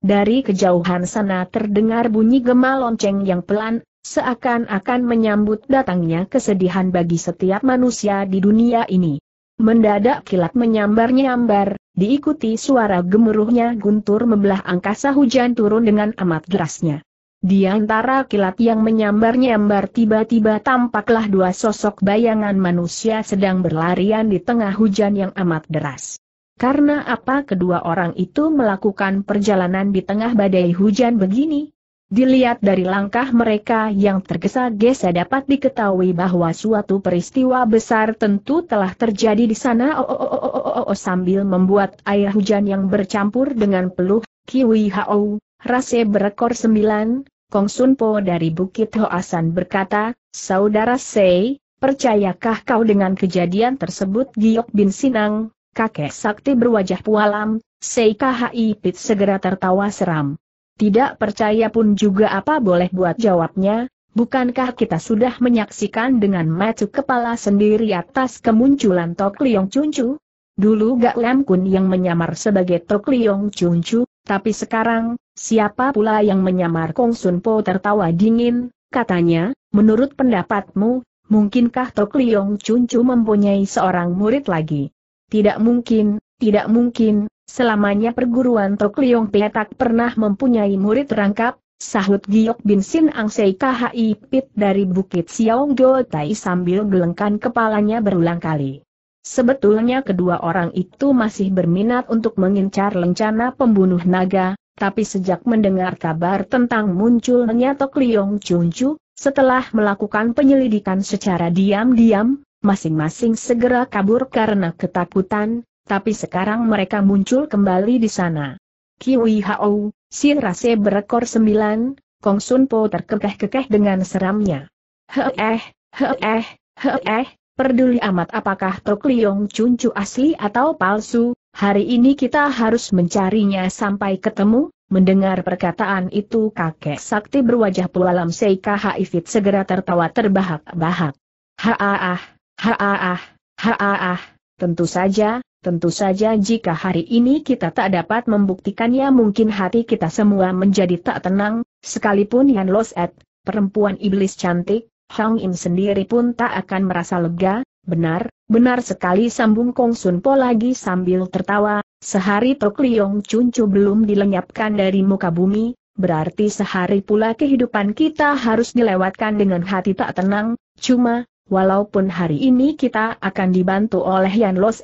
Dari kejauhan sana terdengar bunyi gema lonceng yang pelan, seakan-akan menyambut datangnya kesedihan bagi setiap manusia di dunia ini. Mendadak kilat menyambar-nyambar, diikuti suara gemuruhnya guntur membelah angkasa hujan turun dengan amat derasnya. Di antara kilat yang menyambar-nyambar tiba-tiba tampaklah dua sosok bayangan manusia sedang berlarian di tengah hujan yang amat deras. Karena apa kedua orang itu melakukan perjalanan di tengah badai hujan begini? Dilihat dari langkah mereka yang tergesa-gesa dapat diketahui bahwa suatu peristiwa besar tentu telah terjadi di sana oh, oh, oh, oh, oh, oh, oh, sambil membuat air hujan yang bercampur dengan peluh, Kiwi Hao, rase berekor sembilan, Kong Sun Po dari Bukit Hoasan berkata, Saudara Sei, percayakah kau dengan kejadian tersebut Giok Bin Sinang, kakek sakti berwajah pualam, Sei Khai Pit segera tertawa seram. Tidak percaya pun juga apa boleh buat jawabnya, bukankah kita sudah menyaksikan dengan mata kepala sendiri atas kemunculan Tok Liong Cuncu? Dulu Gak Lam Kun yang menyamar sebagai Tok Liong Cuncu, tapi sekarang, siapa pula yang menyamar Kong Sun Po tertawa dingin, katanya, menurut pendapatmu, mungkinkah Tok Liong Cuncu mempunyai seorang murid lagi? Tidak mungkin, tidak mungkin, Selamanya perguruan Tok Liong Pia tak pernah mempunyai murid rangkap, sahut Giok Bin Sin Ang Sei KHI Pit dari Bukit Siong Go Tai sambil gelengkan kepalanya berulang kali. Sebetulnya kedua orang itu masih berminat untuk mengincar lencana pembunuh naga, tapi sejak mendengar kabar tentang munculnya Tok Liong Chunchu, setelah melakukan penyelidikan secara diam-diam, masing-masing segera kabur karena ketakutan, tapi sekarang mereka muncul kembali di sana. Kiwi Hao, si rase berekor sembilan, Kong Sun Po terkekeh-kekeh dengan seramnya. Heeh, heeh, heeh, peduli amat apakah Tok Liong Cuncu asli atau palsu, hari ini kita harus mencarinya sampai ketemu, Mendengar perkataan itu kakek sakti berwajah pualam Seika Haifit segera tertawa terbahak-bahak. Haaah, haaah, haaah, tentu saja, Tentu saja jika hari ini kita tak dapat membuktikannya mungkin hati kita semua menjadi tak tenang, sekalipun Yan Los perempuan iblis cantik, Hang Im sendiri pun tak akan merasa lega, benar, benar sekali sambung Kong Sun Po lagi sambil tertawa, sehari Tok Liong Cuncu belum dilenyapkan dari muka bumi, berarti sehari pula kehidupan kita harus dilewatkan dengan hati tak tenang, cuma, walaupun hari ini kita akan dibantu oleh Yan Los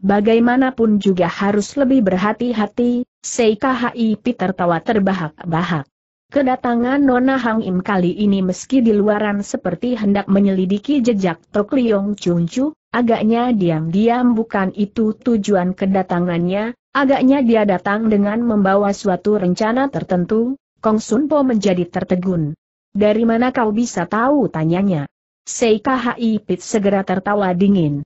Bagaimanapun juga harus lebih berhati-hati, Seikhi tertawa terbahak-bahak. Kedatangan Nona Hang Im kali ini meski di luaran seperti hendak menyelidiki jejak Tok Liong Chunchu, agaknya diam-diam bukan itu tujuan kedatangannya, agaknya dia datang dengan membawa suatu rencana tertentu, Kong Sun Po menjadi tertegun. Dari mana kau bisa tahu tanyanya? Seika Hai Pit segera tertawa dingin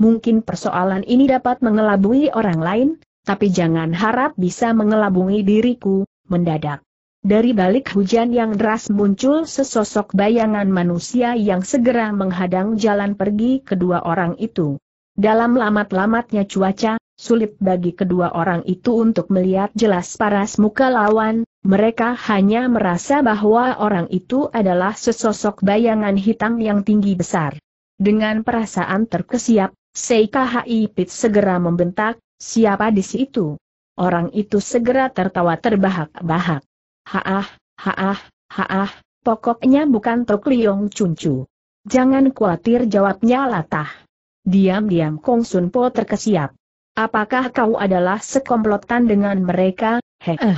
mungkin persoalan ini dapat mengelabui orang lain, tapi jangan harap bisa mengelabui diriku, mendadak. Dari balik hujan yang deras muncul sesosok bayangan manusia yang segera menghadang jalan pergi kedua orang itu. Dalam lamat-lamatnya cuaca, sulit bagi kedua orang itu untuk melihat jelas paras muka lawan, mereka hanya merasa bahwa orang itu adalah sesosok bayangan hitam yang tinggi besar. Dengan perasaan terkesiap, Seikahai Pit segera membentak, siapa di situ? Orang itu segera tertawa terbahak-bahak. Haah, haah, haah, pokoknya bukan Tok Liong Cuncu. Jangan khawatir jawabnya latah. Diam-diam Kong Sun Po terkesiap. Apakah kau adalah sekomplotan dengan mereka? heeh?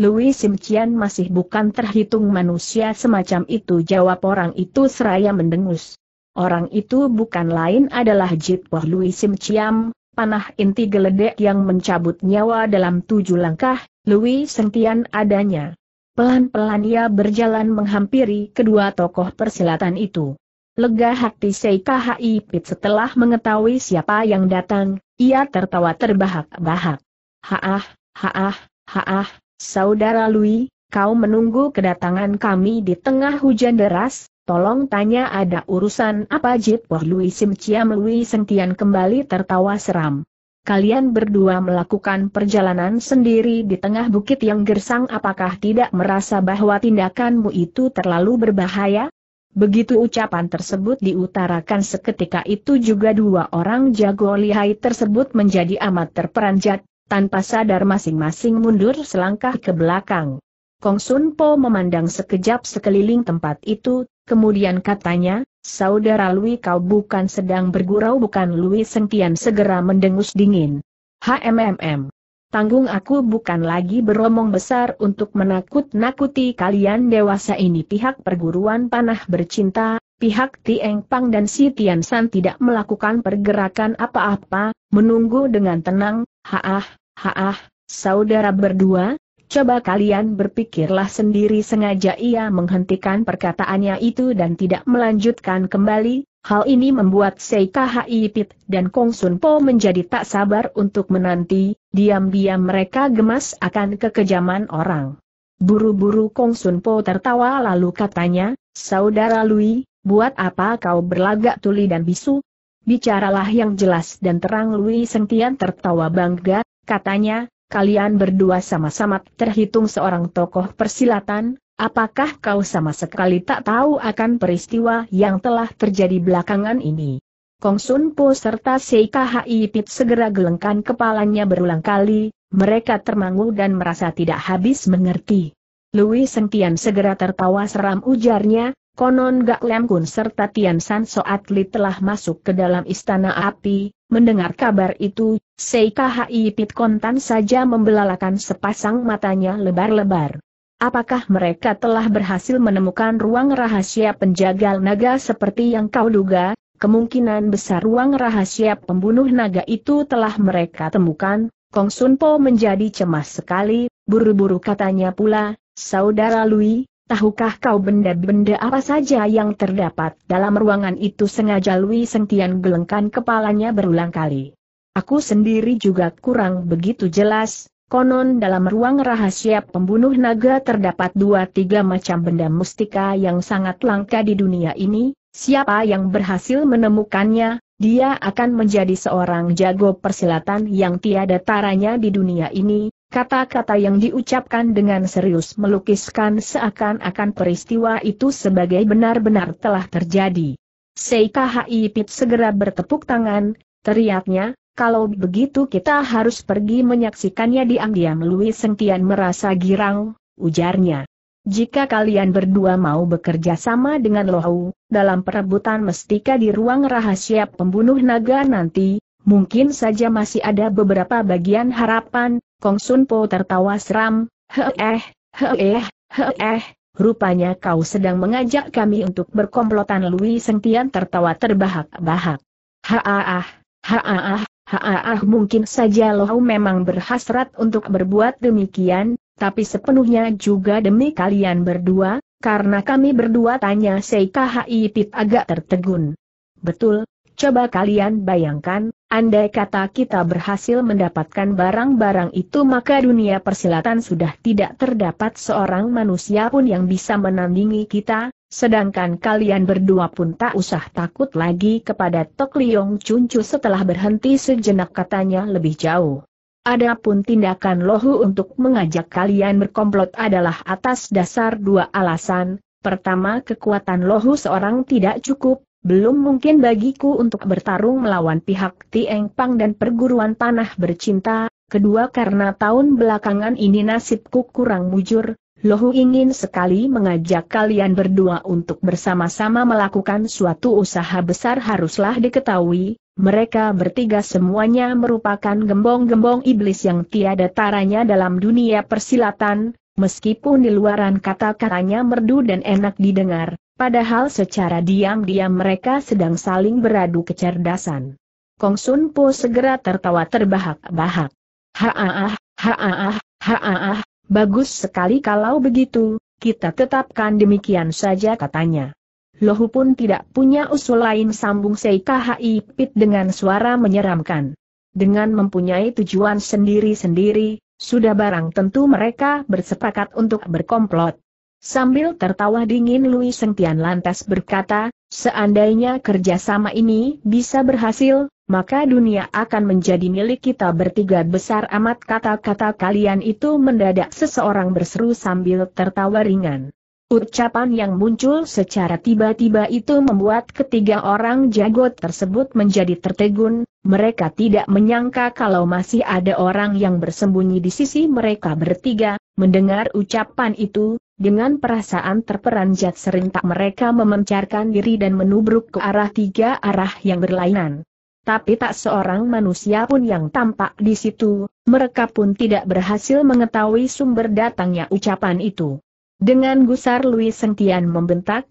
Louis Simcian masih bukan terhitung manusia semacam itu jawab orang itu seraya mendengus. Orang itu bukan lain adalah Jitpoh Lui Sim Chiam, panah inti geledek yang mencabut nyawa dalam tujuh langkah, Lui Sentian adanya. Pelan-pelan ia berjalan menghampiri kedua tokoh persilatan itu. Lega hati Seikahai Pit setelah mengetahui siapa yang datang, ia tertawa terbahak-bahak. Haah, haah, haah, saudara Lui, kau menunggu kedatangan kami di tengah hujan deras, Tolong tanya ada urusan apa Jit Poh Lui Sim Chiam Lui Sengtian kembali tertawa seram. Kalian berdua melakukan perjalanan sendiri di tengah bukit yang gersang apakah tidak merasa bahwa tindakanmu itu terlalu berbahaya? Begitu ucapan tersebut diutarakan seketika itu juga dua orang jago lihai tersebut menjadi amat terperanjat, tanpa sadar masing-masing mundur selangkah ke belakang. Kong Sun Po memandang sekejap sekeliling tempat itu, Kemudian katanya, Saudara Lui kau bukan sedang bergurau bukan Lui Sengkian segera mendengus dingin. HMMM. Tanggung aku bukan lagi beromong besar untuk menakut-nakuti kalian dewasa ini pihak perguruan panah bercinta, pihak Tieng Pang dan si Tian San tidak melakukan pergerakan apa-apa, menunggu dengan tenang, haah, haah, saudara berdua, Coba kalian berpikirlah sendiri sengaja ia menghentikan perkataannya itu dan tidak melanjutkan kembali, hal ini membuat Seika Haipit dan Kong Sun Po menjadi tak sabar untuk menanti, diam-diam mereka gemas akan kekejaman orang. Buru-buru Kong Sun Po tertawa lalu katanya, Saudara Lui, buat apa kau berlagak tuli dan bisu? Bicaralah yang jelas dan terang Lui Sengtian tertawa bangga, katanya, kalian berdua sama-sama terhitung seorang tokoh persilatan, apakah kau sama sekali tak tahu akan peristiwa yang telah terjadi belakangan ini? Kong Sun Po serta Seikahai Pit segera gelengkan kepalanya berulang kali, mereka termangu dan merasa tidak habis mengerti. Louis Sentian segera tertawa seram ujarnya, Konon Gak Lem Kun serta Tian San Soatli telah masuk ke dalam istana api, mendengar kabar itu, Seika Hai Pit Kontan saja membelalakan sepasang matanya lebar-lebar. Apakah mereka telah berhasil menemukan ruang rahasia penjagal naga seperti yang kau duga? Kemungkinan besar ruang rahasia pembunuh naga itu telah mereka temukan, Kong Sun Po menjadi cemas sekali, buru-buru katanya pula, Saudara Lui, Tahukah kau benda-benda apa saja yang terdapat dalam ruangan itu sengaja Lui Sengtian gelengkan kepalanya berulang kali. Aku sendiri juga kurang begitu jelas, konon dalam ruang rahasia pembunuh naga terdapat dua tiga macam benda mustika yang sangat langka di dunia ini, siapa yang berhasil menemukannya, dia akan menjadi seorang jago persilatan yang tiada taranya di dunia ini, Kata-kata yang diucapkan dengan serius melukiskan seakan-akan peristiwa itu sebagai benar-benar telah terjadi. Seikahai pit segera bertepuk tangan, teriaknya, kalau begitu kita harus pergi menyaksikannya diam-diam Louis Sengtian merasa girang, ujarnya. Jika kalian berdua mau bekerja sama dengan Lohau, dalam perebutan mestika di ruang rahasia pembunuh naga nanti, mungkin saja masih ada beberapa bagian harapan, Kong Sun Po tertawa seram, he eh, he eh, he eh, rupanya kau sedang mengajak kami untuk berkomplotan Lui Sengtian tertawa terbahak-bahak. Haaah, haaah, haaah mungkin saja Lohau memang berhasrat untuk berbuat demikian, tapi sepenuhnya juga demi kalian berdua, karena kami berdua tanya Seika Pit agak tertegun. Betul, coba kalian bayangkan, Andai kata kita berhasil mendapatkan barang-barang itu maka dunia persilatan sudah tidak terdapat seorang manusia pun yang bisa menandingi kita, sedangkan kalian berdua pun tak usah takut lagi kepada Tok Liong Cuncu setelah berhenti sejenak katanya lebih jauh. Adapun tindakan Lohu untuk mengajak kalian berkomplot adalah atas dasar dua alasan, pertama kekuatan Lohu seorang tidak cukup, belum mungkin bagiku untuk bertarung melawan pihak Tieng Pang dan perguruan tanah bercinta, kedua karena tahun belakangan ini nasibku kurang mujur, Lohu ingin sekali mengajak kalian berdua untuk bersama-sama melakukan suatu usaha besar haruslah diketahui, mereka bertiga semuanya merupakan gembong-gembong iblis yang tiada taranya dalam dunia persilatan, Meskipun di luaran kata-katanya merdu dan enak didengar, padahal secara diam-diam mereka sedang saling beradu kecerdasan. Kong Sun Po segera tertawa terbahak-bahak. Haaah, haaah, haaah, bagus sekali kalau begitu, kita tetapkan demikian saja katanya. Lohu pun tidak punya usul lain sambung Seikahai Pit dengan suara menyeramkan. Dengan mempunyai tujuan sendiri-sendiri, sudah barang tentu mereka bersepakat untuk berkomplot. Sambil tertawa dingin Louis Sengtian lantas berkata, seandainya kerjasama ini bisa berhasil, maka dunia akan menjadi milik kita bertiga besar amat kata-kata kalian itu mendadak seseorang berseru sambil tertawa ringan. Ucapan yang muncul secara tiba-tiba itu membuat ketiga orang jago tersebut menjadi tertegun, mereka tidak menyangka kalau masih ada orang yang bersembunyi di sisi mereka bertiga, mendengar ucapan itu, dengan perasaan terperanjat serentak mereka memencarkan diri dan menubruk ke arah tiga arah yang berlainan. Tapi tak seorang manusia pun yang tampak di situ, mereka pun tidak berhasil mengetahui sumber datangnya ucapan itu. Dengan gusar Louis Sentian membentak,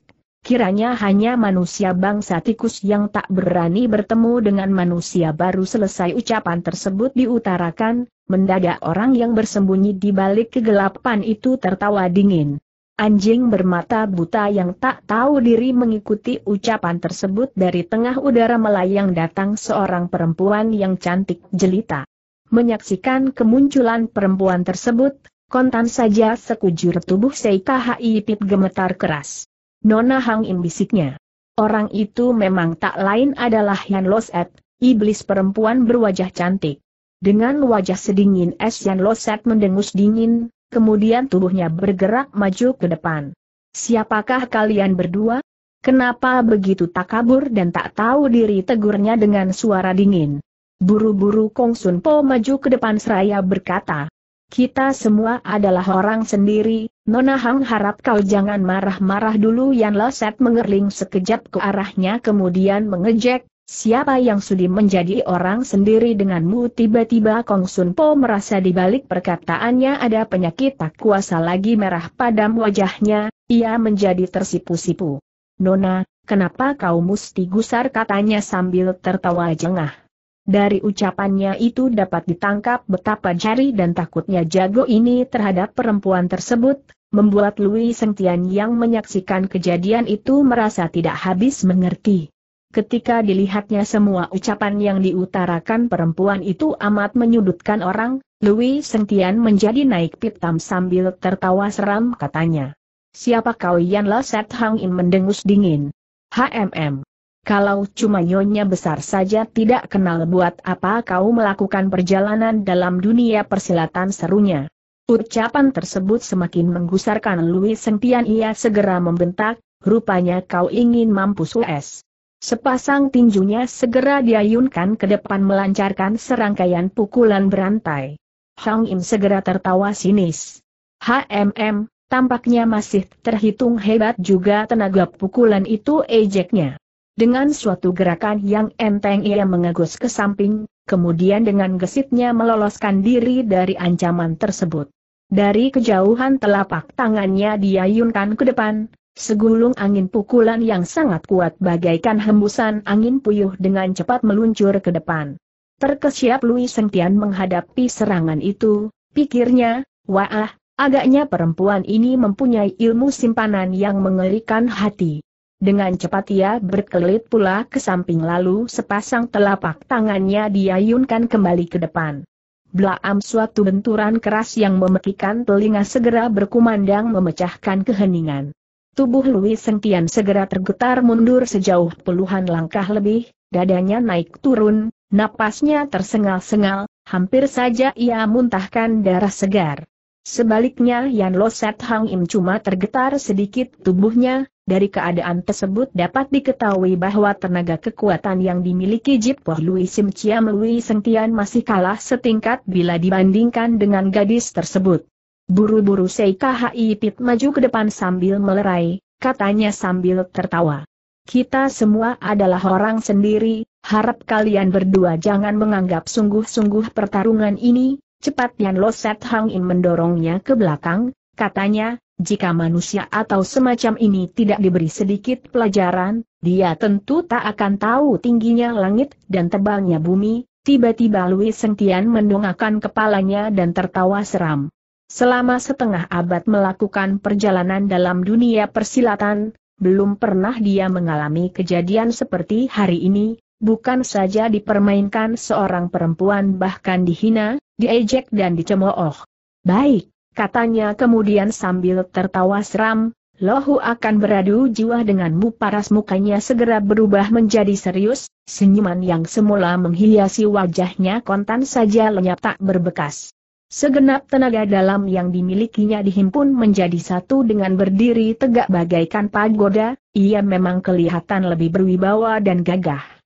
Kiranya hanya manusia bangsa tikus yang tak berani bertemu dengan manusia baru selesai ucapan tersebut diutarakan, mendadak orang yang bersembunyi di balik kegelapan itu tertawa dingin. Anjing bermata buta yang tak tahu diri mengikuti ucapan tersebut dari tengah udara melayang datang seorang perempuan yang cantik jelita. Menyaksikan kemunculan perempuan tersebut, kontan saja sekujur tubuh Seika Pip gemetar keras. Nona Hang Im bisiknya. Orang itu memang tak lain adalah Yan Loset, iblis perempuan berwajah cantik. Dengan wajah sedingin es Yan Loset mendengus dingin, kemudian tubuhnya bergerak maju ke depan. Siapakah kalian berdua? Kenapa begitu tak kabur dan tak tahu diri tegurnya dengan suara dingin? Buru-buru Kong Sun Po maju ke depan seraya berkata, kita semua adalah orang sendiri, Nona Hang harap kau jangan marah-marah dulu Yan Leset mengerling sekejap ke arahnya kemudian mengejek, siapa yang sudi menjadi orang sendiri denganmu tiba-tiba Kong Sun Po merasa di balik perkataannya ada penyakit tak kuasa lagi merah padam wajahnya, ia menjadi tersipu-sipu. Nona, kenapa kau mesti gusar katanya sambil tertawa jengah. Dari ucapannya itu dapat ditangkap betapa jari dan takutnya jago ini terhadap perempuan tersebut, membuat Louis Sengtian yang menyaksikan kejadian itu merasa tidak habis mengerti. Ketika dilihatnya semua ucapan yang diutarakan perempuan itu amat menyudutkan orang, Louis Sengtian menjadi naik pitam sambil tertawa seram katanya. Siapa kau Yan Set Hang In mendengus dingin. HMM. Kalau cuma nyonya besar saja tidak kenal buat apa kau melakukan perjalanan dalam dunia persilatan serunya. Ucapan tersebut semakin menggusarkan Louis Sentian ia segera membentak, rupanya kau ingin mampu US. Sepasang tinjunya segera diayunkan ke depan melancarkan serangkaian pukulan berantai. Hang Im segera tertawa sinis. HMM, tampaknya masih terhitung hebat juga tenaga pukulan itu ejeknya. Dengan suatu gerakan yang enteng ia mengegus ke samping, kemudian dengan gesitnya meloloskan diri dari ancaman tersebut. Dari kejauhan telapak tangannya diayunkan ke depan, segulung angin pukulan yang sangat kuat bagaikan hembusan angin puyuh dengan cepat meluncur ke depan. Terkesiap Louis Sentian menghadapi serangan itu, pikirnya, wah, agaknya perempuan ini mempunyai ilmu simpanan yang mengerikan hati. Dengan cepat ia berkelit pula ke samping lalu sepasang telapak tangannya diayunkan kembali ke depan. Blaam suatu benturan keras yang memekikan telinga segera berkumandang memecahkan keheningan. Tubuh Louis Sentian segera tergetar mundur sejauh puluhan langkah lebih, dadanya naik turun, napasnya tersengal-sengal, hampir saja ia muntahkan darah segar. Sebaliknya Yan Lo Set Hang Im cuma tergetar sedikit tubuhnya, dari keadaan tersebut dapat diketahui bahwa tenaga kekuatan yang dimiliki Jip Poh Lui Sim Chiam Lui Sengtian masih kalah setingkat bila dibandingkan dengan gadis tersebut. Buru-buru Seika Hai Pit maju ke depan sambil melerai, katanya sambil tertawa. Kita semua adalah orang sendiri, harap kalian berdua jangan menganggap sungguh-sungguh pertarungan ini, Cepat Yan Lo Set Hang In mendorongnya ke belakang, katanya, jika manusia atau semacam ini tidak diberi sedikit pelajaran, dia tentu tak akan tahu tingginya langit dan tebalnya bumi, tiba-tiba Lui Sengtian mendongakkan kepalanya dan tertawa seram. Selama setengah abad melakukan perjalanan dalam dunia persilatan, belum pernah dia mengalami kejadian seperti hari ini, Bukan saja dipermainkan seorang perempuan bahkan dihina, diejek dan dicemooh. Baik, katanya kemudian sambil tertawa seram, Lohu akan beradu jiwa denganmu paras mukanya segera berubah menjadi serius, senyuman yang semula menghiasi wajahnya kontan saja lenyap tak berbekas. Segenap tenaga dalam yang dimilikinya dihimpun menjadi satu dengan berdiri tegak bagaikan pagoda, ia memang kelihatan lebih berwibawa dan gagah.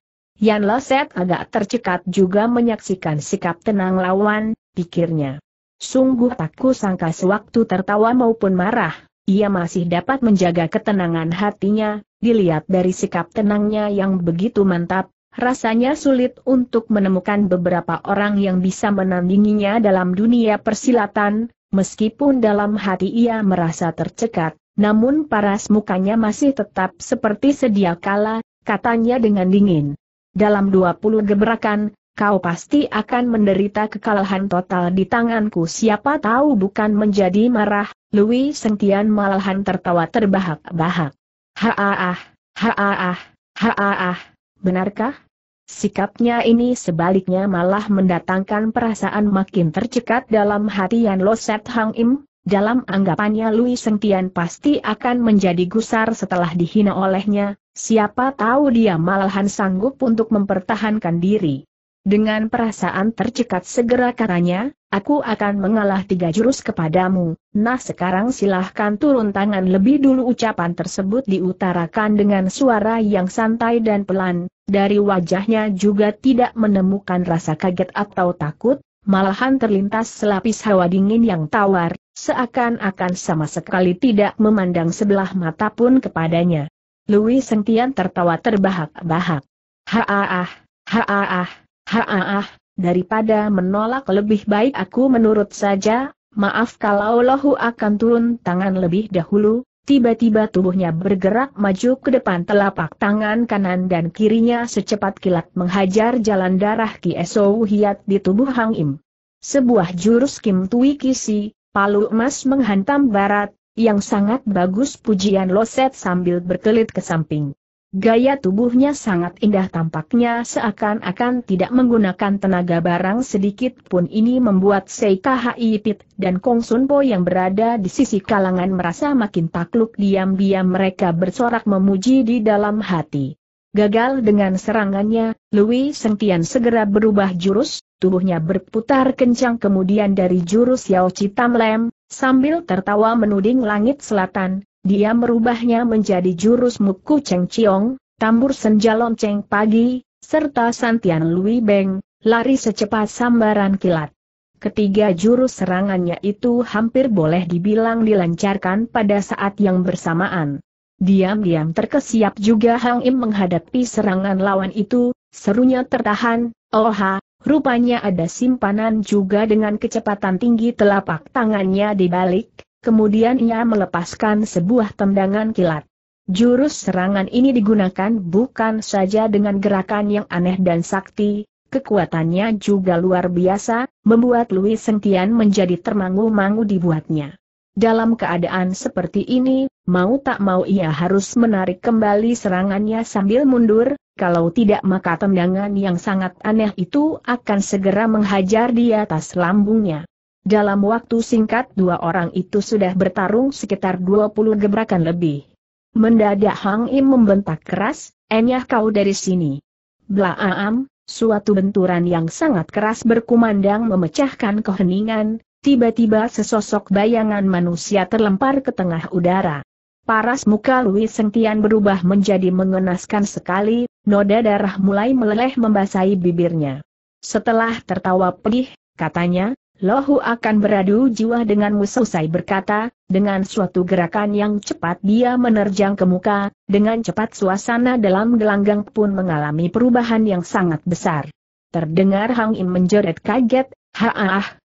Yan Loset agak tercekat juga menyaksikan sikap tenang lawan, pikirnya. Sungguh tak kusangka sewaktu tertawa maupun marah, ia masih dapat menjaga ketenangan hatinya, dilihat dari sikap tenangnya yang begitu mantap, rasanya sulit untuk menemukan beberapa orang yang bisa menandinginya dalam dunia persilatan, meskipun dalam hati ia merasa tercekat, namun paras mukanya masih tetap seperti sedia kala, katanya dengan dingin dalam 20 gebrakan, kau pasti akan menderita kekalahan total di tanganku siapa tahu bukan menjadi marah, Louis Sentian malahan tertawa terbahak-bahak. Haaah, haaah, haaah, benarkah? Sikapnya ini sebaliknya malah mendatangkan perasaan makin tercekat dalam hati Yan Loset Hang Im, dalam anggapannya Louis Sentian pasti akan menjadi gusar setelah dihina olehnya, Siapa tahu dia malahan sanggup untuk mempertahankan diri. Dengan perasaan tercekat segera katanya, aku akan mengalah tiga jurus kepadamu, nah sekarang silahkan turun tangan lebih dulu ucapan tersebut diutarakan dengan suara yang santai dan pelan, dari wajahnya juga tidak menemukan rasa kaget atau takut, malahan terlintas selapis hawa dingin yang tawar, seakan-akan sama sekali tidak memandang sebelah mata pun kepadanya. Louis Sentian tertawa terbahak-bahak. Haaah, haaah, haaah, daripada menolak lebih baik aku menurut saja, maaf kalau lohu akan turun tangan lebih dahulu, Tiba-tiba tubuhnya bergerak maju ke depan telapak tangan kanan dan kirinya secepat kilat menghajar jalan darah Ki Eso Hiat di tubuh Hang Im. Sebuah jurus Kim Tui Kisi, palu emas menghantam barat, yang sangat bagus pujian Loset sambil berkelit ke samping. Gaya tubuhnya sangat indah tampaknya seakan-akan tidak menggunakan tenaga barang sedikit pun ini membuat Seika Pit dan Kong Sunpo yang berada di sisi kalangan merasa makin takluk diam-diam mereka bersorak memuji di dalam hati. Gagal dengan serangannya, Louis Sengtian segera berubah jurus, tubuhnya berputar kencang kemudian dari jurus Yao Citam Lem, sambil tertawa menuding langit selatan, dia merubahnya menjadi jurus Muku Cheng Chiong, tambur senja lonceng pagi, serta Santian Lui Beng, lari secepat sambaran kilat. Ketiga jurus serangannya itu hampir boleh dibilang dilancarkan pada saat yang bersamaan. Diam-diam terkesiap juga Hang Im menghadapi serangan lawan itu, serunya tertahan, oha, rupanya ada simpanan juga dengan kecepatan tinggi telapak tangannya dibalik, kemudian ia melepaskan sebuah tendangan kilat. Jurus serangan ini digunakan bukan saja dengan gerakan yang aneh dan sakti, kekuatannya juga luar biasa, membuat Louis Sentian menjadi termangu-mangu dibuatnya. Dalam keadaan seperti ini, mau tak mau ia harus menarik kembali serangannya sambil mundur, kalau tidak maka tendangan yang sangat aneh itu akan segera menghajar di atas lambungnya. Dalam waktu singkat dua orang itu sudah bertarung sekitar 20 gebrakan lebih. Mendadak Hang Im membentak keras, enyah kau dari sini. Blaam, suatu benturan yang sangat keras berkumandang memecahkan keheningan, Tiba-tiba sesosok bayangan manusia terlempar ke tengah udara. Paras muka Louis Sentian berubah menjadi mengenaskan sekali, noda darah mulai meleleh membasahi bibirnya. Setelah tertawa pedih, katanya, Lohu akan beradu jiwa denganmu selesai berkata, dengan suatu gerakan yang cepat dia menerjang ke muka, dengan cepat suasana dalam gelanggang pun mengalami perubahan yang sangat besar. Terdengar Hang Im menjerit kaget, haah,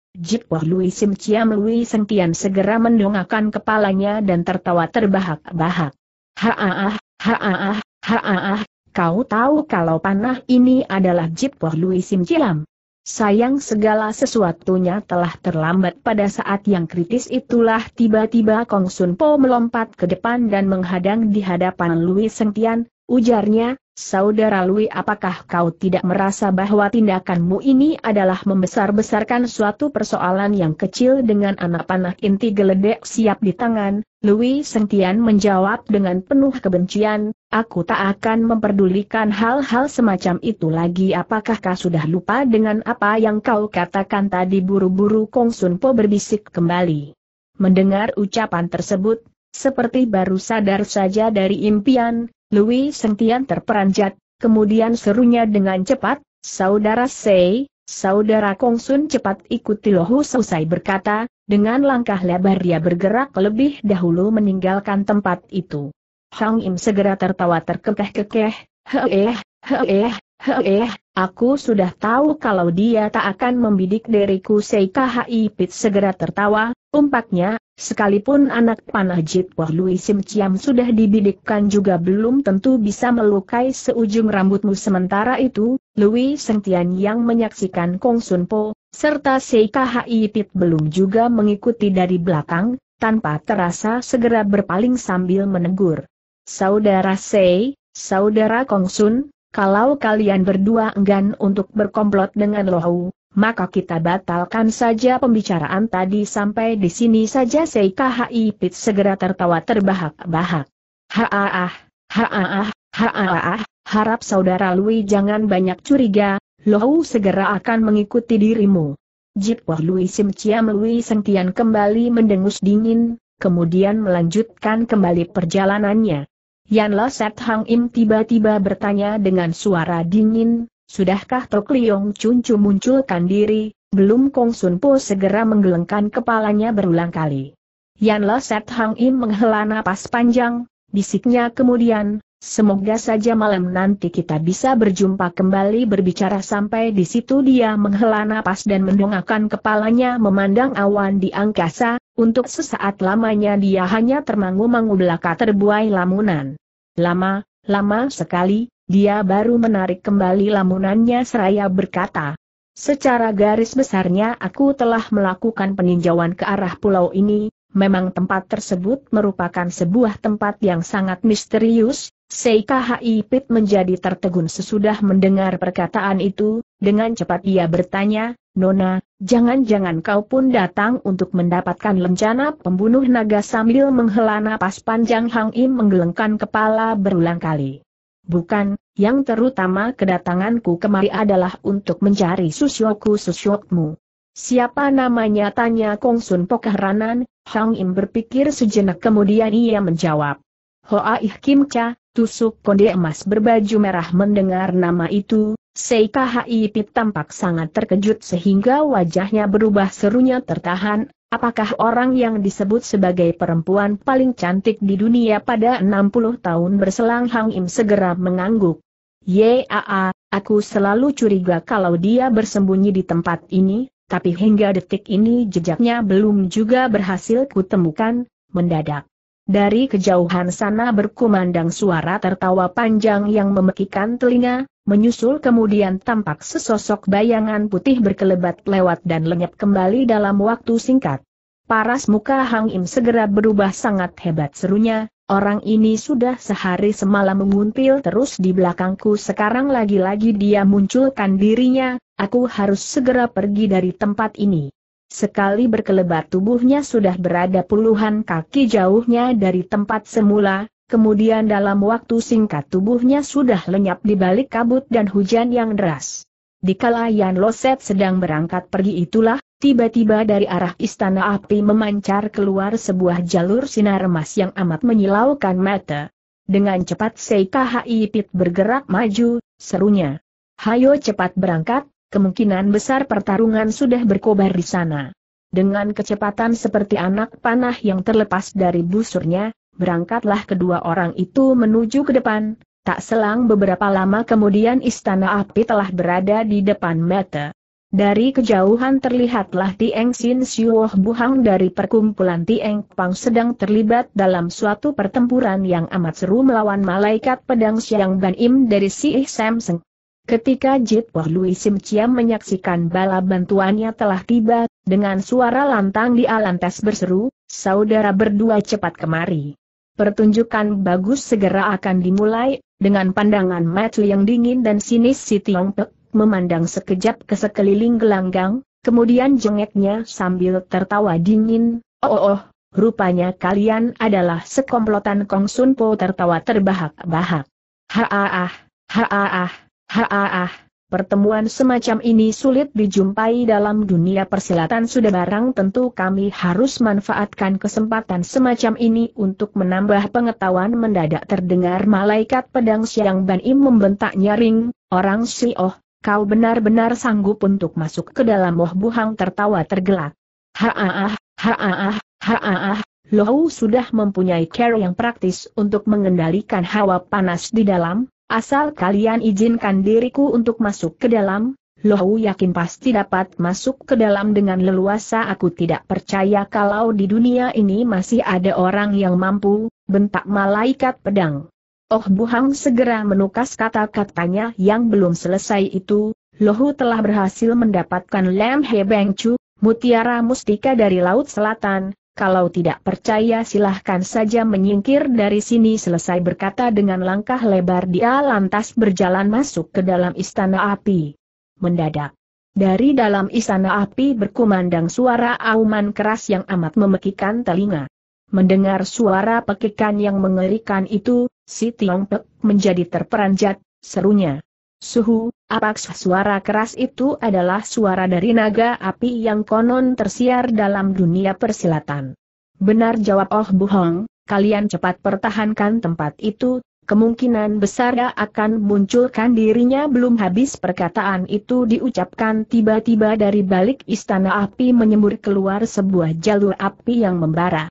Wah Lui Sim Chiam Lui Sentian segera mendongakkan kepalanya dan tertawa terbahak-bahak. Haaah, ah haaah, ah haaah, ah, kau tahu kalau panah ini adalah Wah Lui Sim Chiam. Sayang segala sesuatunya telah terlambat pada saat yang kritis itulah tiba-tiba Kong Sun Po melompat ke depan dan menghadang di hadapan Lui Sentian, ujarnya, Saudara Lui apakah kau tidak merasa bahwa tindakanmu ini adalah membesar-besarkan suatu persoalan yang kecil dengan anak panah inti geledek siap di tangan? Lui Sentian menjawab dengan penuh kebencian, aku tak akan memperdulikan hal-hal semacam itu lagi apakah kau sudah lupa dengan apa yang kau katakan tadi buru-buru Kong Sun Po berbisik kembali. Mendengar ucapan tersebut, seperti baru sadar saja dari impian, Louis Sentian terperanjat, kemudian serunya dengan cepat, Saudara Sei, Saudara Kongsun cepat ikuti Lohu selesai berkata, dengan langkah lebar dia bergerak lebih dahulu meninggalkan tempat itu. Hang Im segera tertawa terkekeh-kekeh, heeh, heeh, heeh, aku sudah tahu kalau dia tak akan membidik diriku Sei KHI Pit segera tertawa, umpaknya, Sekalipun anak panah Wah Lui Sim Ciam sudah dibidikkan juga belum tentu bisa melukai seujung rambutmu sementara itu, Lui Seng yang menyaksikan Kong Sun Po, serta Seika Pit belum juga mengikuti dari belakang, tanpa terasa segera berpaling sambil menegur. Saudara Sei, Saudara Kong Sun, kalau kalian berdua enggan untuk berkomplot dengan Lohu maka kita batalkan saja pembicaraan tadi sampai di sini saja Seikhi Pit segera tertawa terbahak-bahak. Haaah, haaah, haaah, harap saudara Lui jangan banyak curiga, Lohu segera akan mengikuti dirimu. Jipwah Lui Sim Ciam Lui Sentian kembali mendengus dingin, kemudian melanjutkan kembali perjalanannya. Yan Lo Set Hang Im tiba-tiba bertanya dengan suara dingin, Sudahkah Tok Liong Chu munculkan diri, belum Kong Sun Po segera menggelengkan kepalanya berulang kali. Yan Set Hang Im menghela napas panjang, bisiknya kemudian, semoga saja malam nanti kita bisa berjumpa kembali berbicara sampai di situ dia menghela napas dan mendongakkan kepalanya memandang awan di angkasa, untuk sesaat lamanya dia hanya termangu-mangu belaka terbuai lamunan. Lama, lama sekali, dia baru menarik kembali lamunannya seraya berkata, Secara garis besarnya aku telah melakukan peninjauan ke arah pulau ini, memang tempat tersebut merupakan sebuah tempat yang sangat misterius, Seika Haipit menjadi tertegun sesudah mendengar perkataan itu, dengan cepat ia bertanya, Nona, jangan-jangan kau pun datang untuk mendapatkan lencana pembunuh naga sambil menghela napas panjang Hang Im menggelengkan kepala berulang kali. Bukan, yang terutama kedatanganku kemari adalah untuk mencari susyoku susyokmu. Siapa namanya tanya Kong Kongsun Pokahranan, Hang Im berpikir sejenak kemudian ia menjawab. Hoa Ih Kim Cha, tusuk konde emas berbaju merah mendengar nama itu, Seika Pit tampak sangat terkejut sehingga wajahnya berubah serunya tertahan, Apakah orang yang disebut sebagai perempuan paling cantik di dunia pada 60 tahun berselang Hang Im segera mengangguk. Yaa, aku selalu curiga kalau dia bersembunyi di tempat ini, tapi hingga detik ini jejaknya belum juga berhasil kutemukan, mendadak. Dari kejauhan sana berkumandang suara tertawa panjang yang memekikan telinga, menyusul kemudian tampak sesosok bayangan putih berkelebat lewat dan lenyap kembali dalam waktu singkat. Paras muka Hang Im segera berubah sangat hebat serunya, orang ini sudah sehari semalam menguntil terus di belakangku sekarang lagi-lagi dia munculkan dirinya, aku harus segera pergi dari tempat ini. Sekali berkelebat tubuhnya sudah berada puluhan kaki jauhnya dari tempat semula, kemudian dalam waktu singkat tubuhnya sudah lenyap di balik kabut dan hujan yang deras. Dikala Yan Loset sedang berangkat pergi itulah, tiba-tiba dari arah istana api memancar keluar sebuah jalur sinar emas yang amat menyilaukan mata. Dengan cepat Seika Pit bergerak maju, serunya. Hayo cepat berangkat, kemungkinan besar pertarungan sudah berkobar di sana. Dengan kecepatan seperti anak panah yang terlepas dari busurnya, berangkatlah kedua orang itu menuju ke depan, tak selang beberapa lama kemudian istana api telah berada di depan mata. Dari kejauhan terlihatlah Tieng Sin Siuoh Buhang dari perkumpulan Tieng Pang sedang terlibat dalam suatu pertempuran yang amat seru melawan malaikat pedang Siang Ban Im dari Si Sam Seng. Ketika Jit Wah Lui Sim Chiam menyaksikan bala bantuannya telah tiba, dengan suara lantang di Alantas berseru, saudara berdua cepat kemari. Pertunjukan bagus segera akan dimulai, dengan pandangan matu yang dingin dan sinis si Tiong Pek, memandang sekejap ke sekeliling gelanggang, kemudian jengeknya sambil tertawa dingin, oh oh, oh rupanya kalian adalah sekomplotan Kong Sun Po tertawa terbahak-bahak. Ha ah ah, ha ah ah. Haaah, pertemuan semacam ini sulit dijumpai dalam dunia persilatan sudah barang tentu kami harus manfaatkan kesempatan semacam ini untuk menambah pengetahuan mendadak terdengar malaikat pedang siang Ban Im membentak nyaring, orang si oh, kau benar-benar sanggup untuk masuk ke dalam Moh Buhang tertawa tergelak. Haaah, haaah, haaah, Lohu sudah mempunyai cara yang praktis untuk mengendalikan hawa panas di dalam, Asal kalian izinkan diriku untuk masuk ke dalam, Lohu yakin pasti dapat masuk ke dalam dengan leluasa aku tidak percaya kalau di dunia ini masih ada orang yang mampu, bentak malaikat pedang. Oh Buhang segera menukas kata-katanya yang belum selesai itu, Lohu telah berhasil mendapatkan Lem He Beng Chu, mutiara mustika dari Laut Selatan, kalau tidak percaya silahkan saja menyingkir dari sini selesai berkata dengan langkah lebar dia lantas berjalan masuk ke dalam istana api. Mendadak. Dari dalam istana api berkumandang suara auman keras yang amat memekikan telinga. Mendengar suara pekikan yang mengerikan itu, si Tiong Pek menjadi terperanjat, serunya. Suhu, apakah suara keras itu adalah suara dari naga api yang konon tersiar dalam dunia persilatan. Benar jawab Oh Buhong, kalian cepat pertahankan tempat itu, kemungkinan besar akan munculkan dirinya belum habis perkataan itu diucapkan tiba-tiba dari balik istana api menyembur keluar sebuah jalur api yang membara.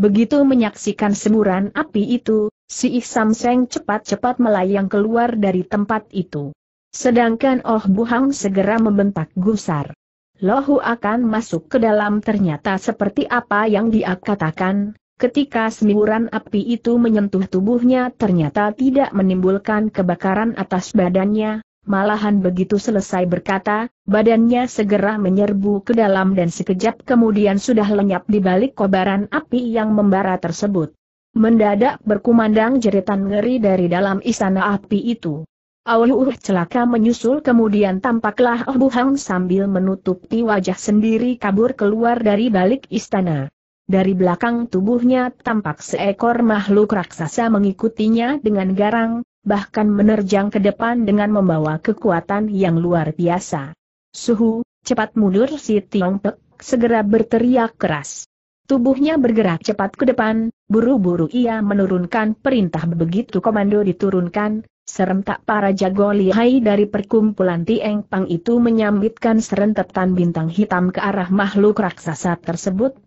Begitu menyaksikan semburan api itu, si Isam Seng cepat-cepat melayang keluar dari tempat itu. Sedangkan Oh Buhang segera membentak gusar. Lohu akan masuk ke dalam ternyata seperti apa yang dia katakan, Ketika semburan api itu menyentuh tubuhnya ternyata tidak menimbulkan kebakaran atas badannya, Malahan begitu selesai berkata, badannya segera menyerbu ke dalam dan sekejap kemudian sudah lenyap di balik kobaran api yang membara tersebut. Mendadak berkumandang jeritan ngeri dari dalam istana api itu. Auhuh celaka menyusul kemudian tampaklah Oh Buhang sambil menutupi wajah sendiri kabur keluar dari balik istana. Dari belakang tubuhnya tampak seekor makhluk raksasa mengikutinya dengan garang, bahkan menerjang ke depan dengan membawa kekuatan yang luar biasa. Suhu, cepat mundur si Tiong Pek, segera berteriak keras. Tubuhnya bergerak cepat ke depan, buru-buru ia menurunkan perintah begitu komando diturunkan, Serentak para jago lihai dari perkumpulan Tieng Pang itu menyambitkan serentetan bintang hitam ke arah makhluk raksasa tersebut 0000000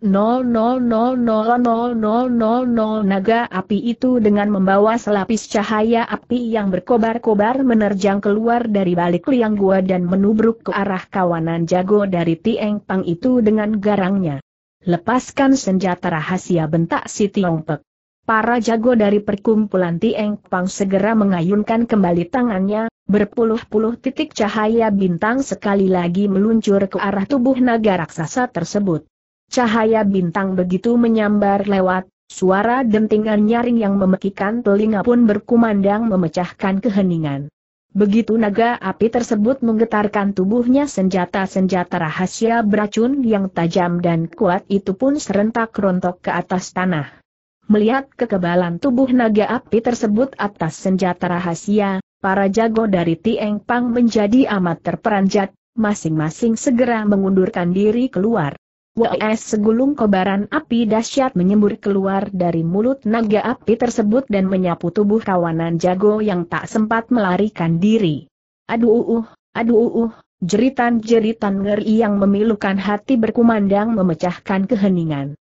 naga api itu dengan membawa selapis cahaya api yang berkobar-kobar menerjang keluar dari balik liang gua dan menubruk ke arah kawanan jago dari Tieng Pang itu dengan garangnya. Lepaskan senjata rahasia bentak si Tiong Pek. Para jago dari perkumpulan Tieng Pang segera mengayunkan kembali tangannya, berpuluh-puluh titik cahaya bintang sekali lagi meluncur ke arah tubuh naga raksasa tersebut. Cahaya bintang begitu menyambar lewat, suara dentingan nyaring yang memekikan telinga pun berkumandang memecahkan keheningan. Begitu naga api tersebut menggetarkan tubuhnya senjata-senjata rahasia beracun yang tajam dan kuat itu pun serentak rontok ke atas tanah. Melihat kekebalan tubuh naga api tersebut atas senjata rahasia, para jago dari Tieng Pang menjadi amat terperanjat, masing-masing segera mengundurkan diri keluar. WS segulung kobaran api dahsyat menyembur keluar dari mulut naga api tersebut dan menyapu tubuh kawanan jago yang tak sempat melarikan diri. Aduh uh, aduh uh, uh jeritan-jeritan ngeri yang memilukan hati berkumandang memecahkan keheningan.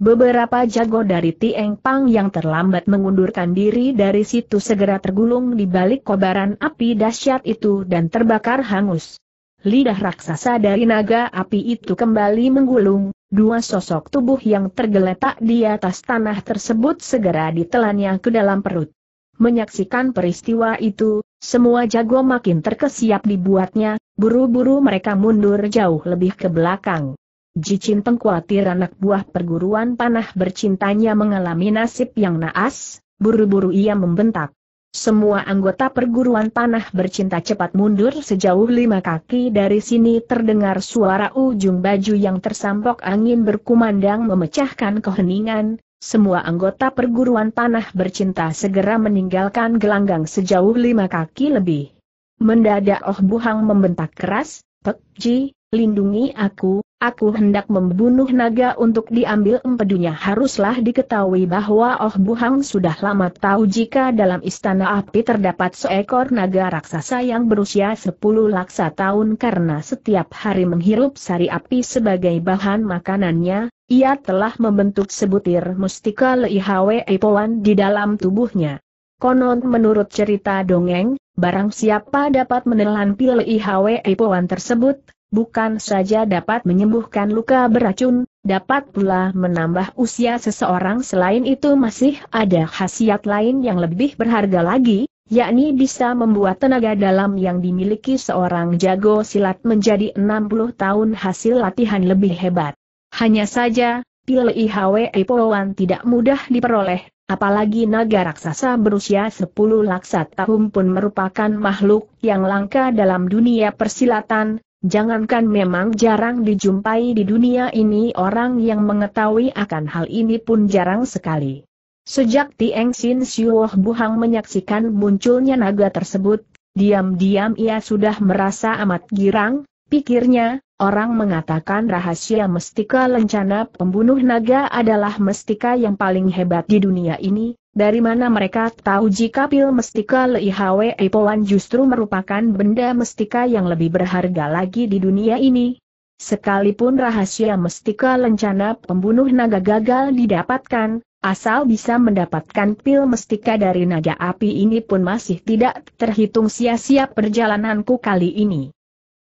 Beberapa jago dari Tieng Pang yang terlambat mengundurkan diri dari situ segera tergulung di balik kobaran api dahsyat itu dan terbakar hangus. Lidah raksasa dari naga api itu kembali menggulung, dua sosok tubuh yang tergeletak di atas tanah tersebut segera ditelannya ke dalam perut. Menyaksikan peristiwa itu, semua jago makin terkesiap dibuatnya, buru-buru mereka mundur jauh lebih ke belakang. Jicin Teng khawatir anak buah perguruan panah bercintanya mengalami nasib yang naas, buru-buru ia membentak. Semua anggota perguruan panah bercinta cepat mundur sejauh lima kaki dari sini terdengar suara ujung baju yang tersampok angin berkumandang memecahkan keheningan, semua anggota perguruan panah bercinta segera meninggalkan gelanggang sejauh lima kaki lebih. Mendadak Oh Buhang membentak keras, Pek Ji, lindungi aku, Aku hendak membunuh naga untuk diambil empedunya haruslah diketahui bahwa Oh Buhang sudah lama tahu jika dalam istana api terdapat seekor naga raksasa yang berusia 10 laksa tahun karena setiap hari menghirup sari api sebagai bahan makanannya, ia telah membentuk sebutir mustika leihawe epoan di dalam tubuhnya. Konon menurut cerita dongeng, barang siapa dapat menelan pil leihawe epoan tersebut, bukan saja dapat menyembuhkan luka beracun, dapat pula menambah usia seseorang selain itu masih ada khasiat lain yang lebih berharga lagi, yakni bisa membuat tenaga dalam yang dimiliki seorang jago silat menjadi 60 tahun hasil latihan lebih hebat. Hanya saja, pil IHW Ipoan tidak mudah diperoleh, apalagi naga raksasa berusia 10 laksa tahun pun merupakan makhluk yang langka dalam dunia persilatan, Jangankan memang jarang dijumpai di dunia ini orang yang mengetahui akan hal ini pun jarang sekali. Sejak Tieng Sin Siuoh Buhang menyaksikan munculnya naga tersebut, diam-diam ia sudah merasa amat girang, pikirnya, orang mengatakan rahasia mestika lencana pembunuh naga adalah mestika yang paling hebat di dunia ini, dari mana mereka tahu jika pil mestika Leihawe Epoan justru merupakan benda mestika yang lebih berharga lagi di dunia ini? Sekalipun rahasia mestika lencana pembunuh naga gagal didapatkan, asal bisa mendapatkan pil mestika dari naga api ini pun masih tidak terhitung sia-sia perjalananku kali ini.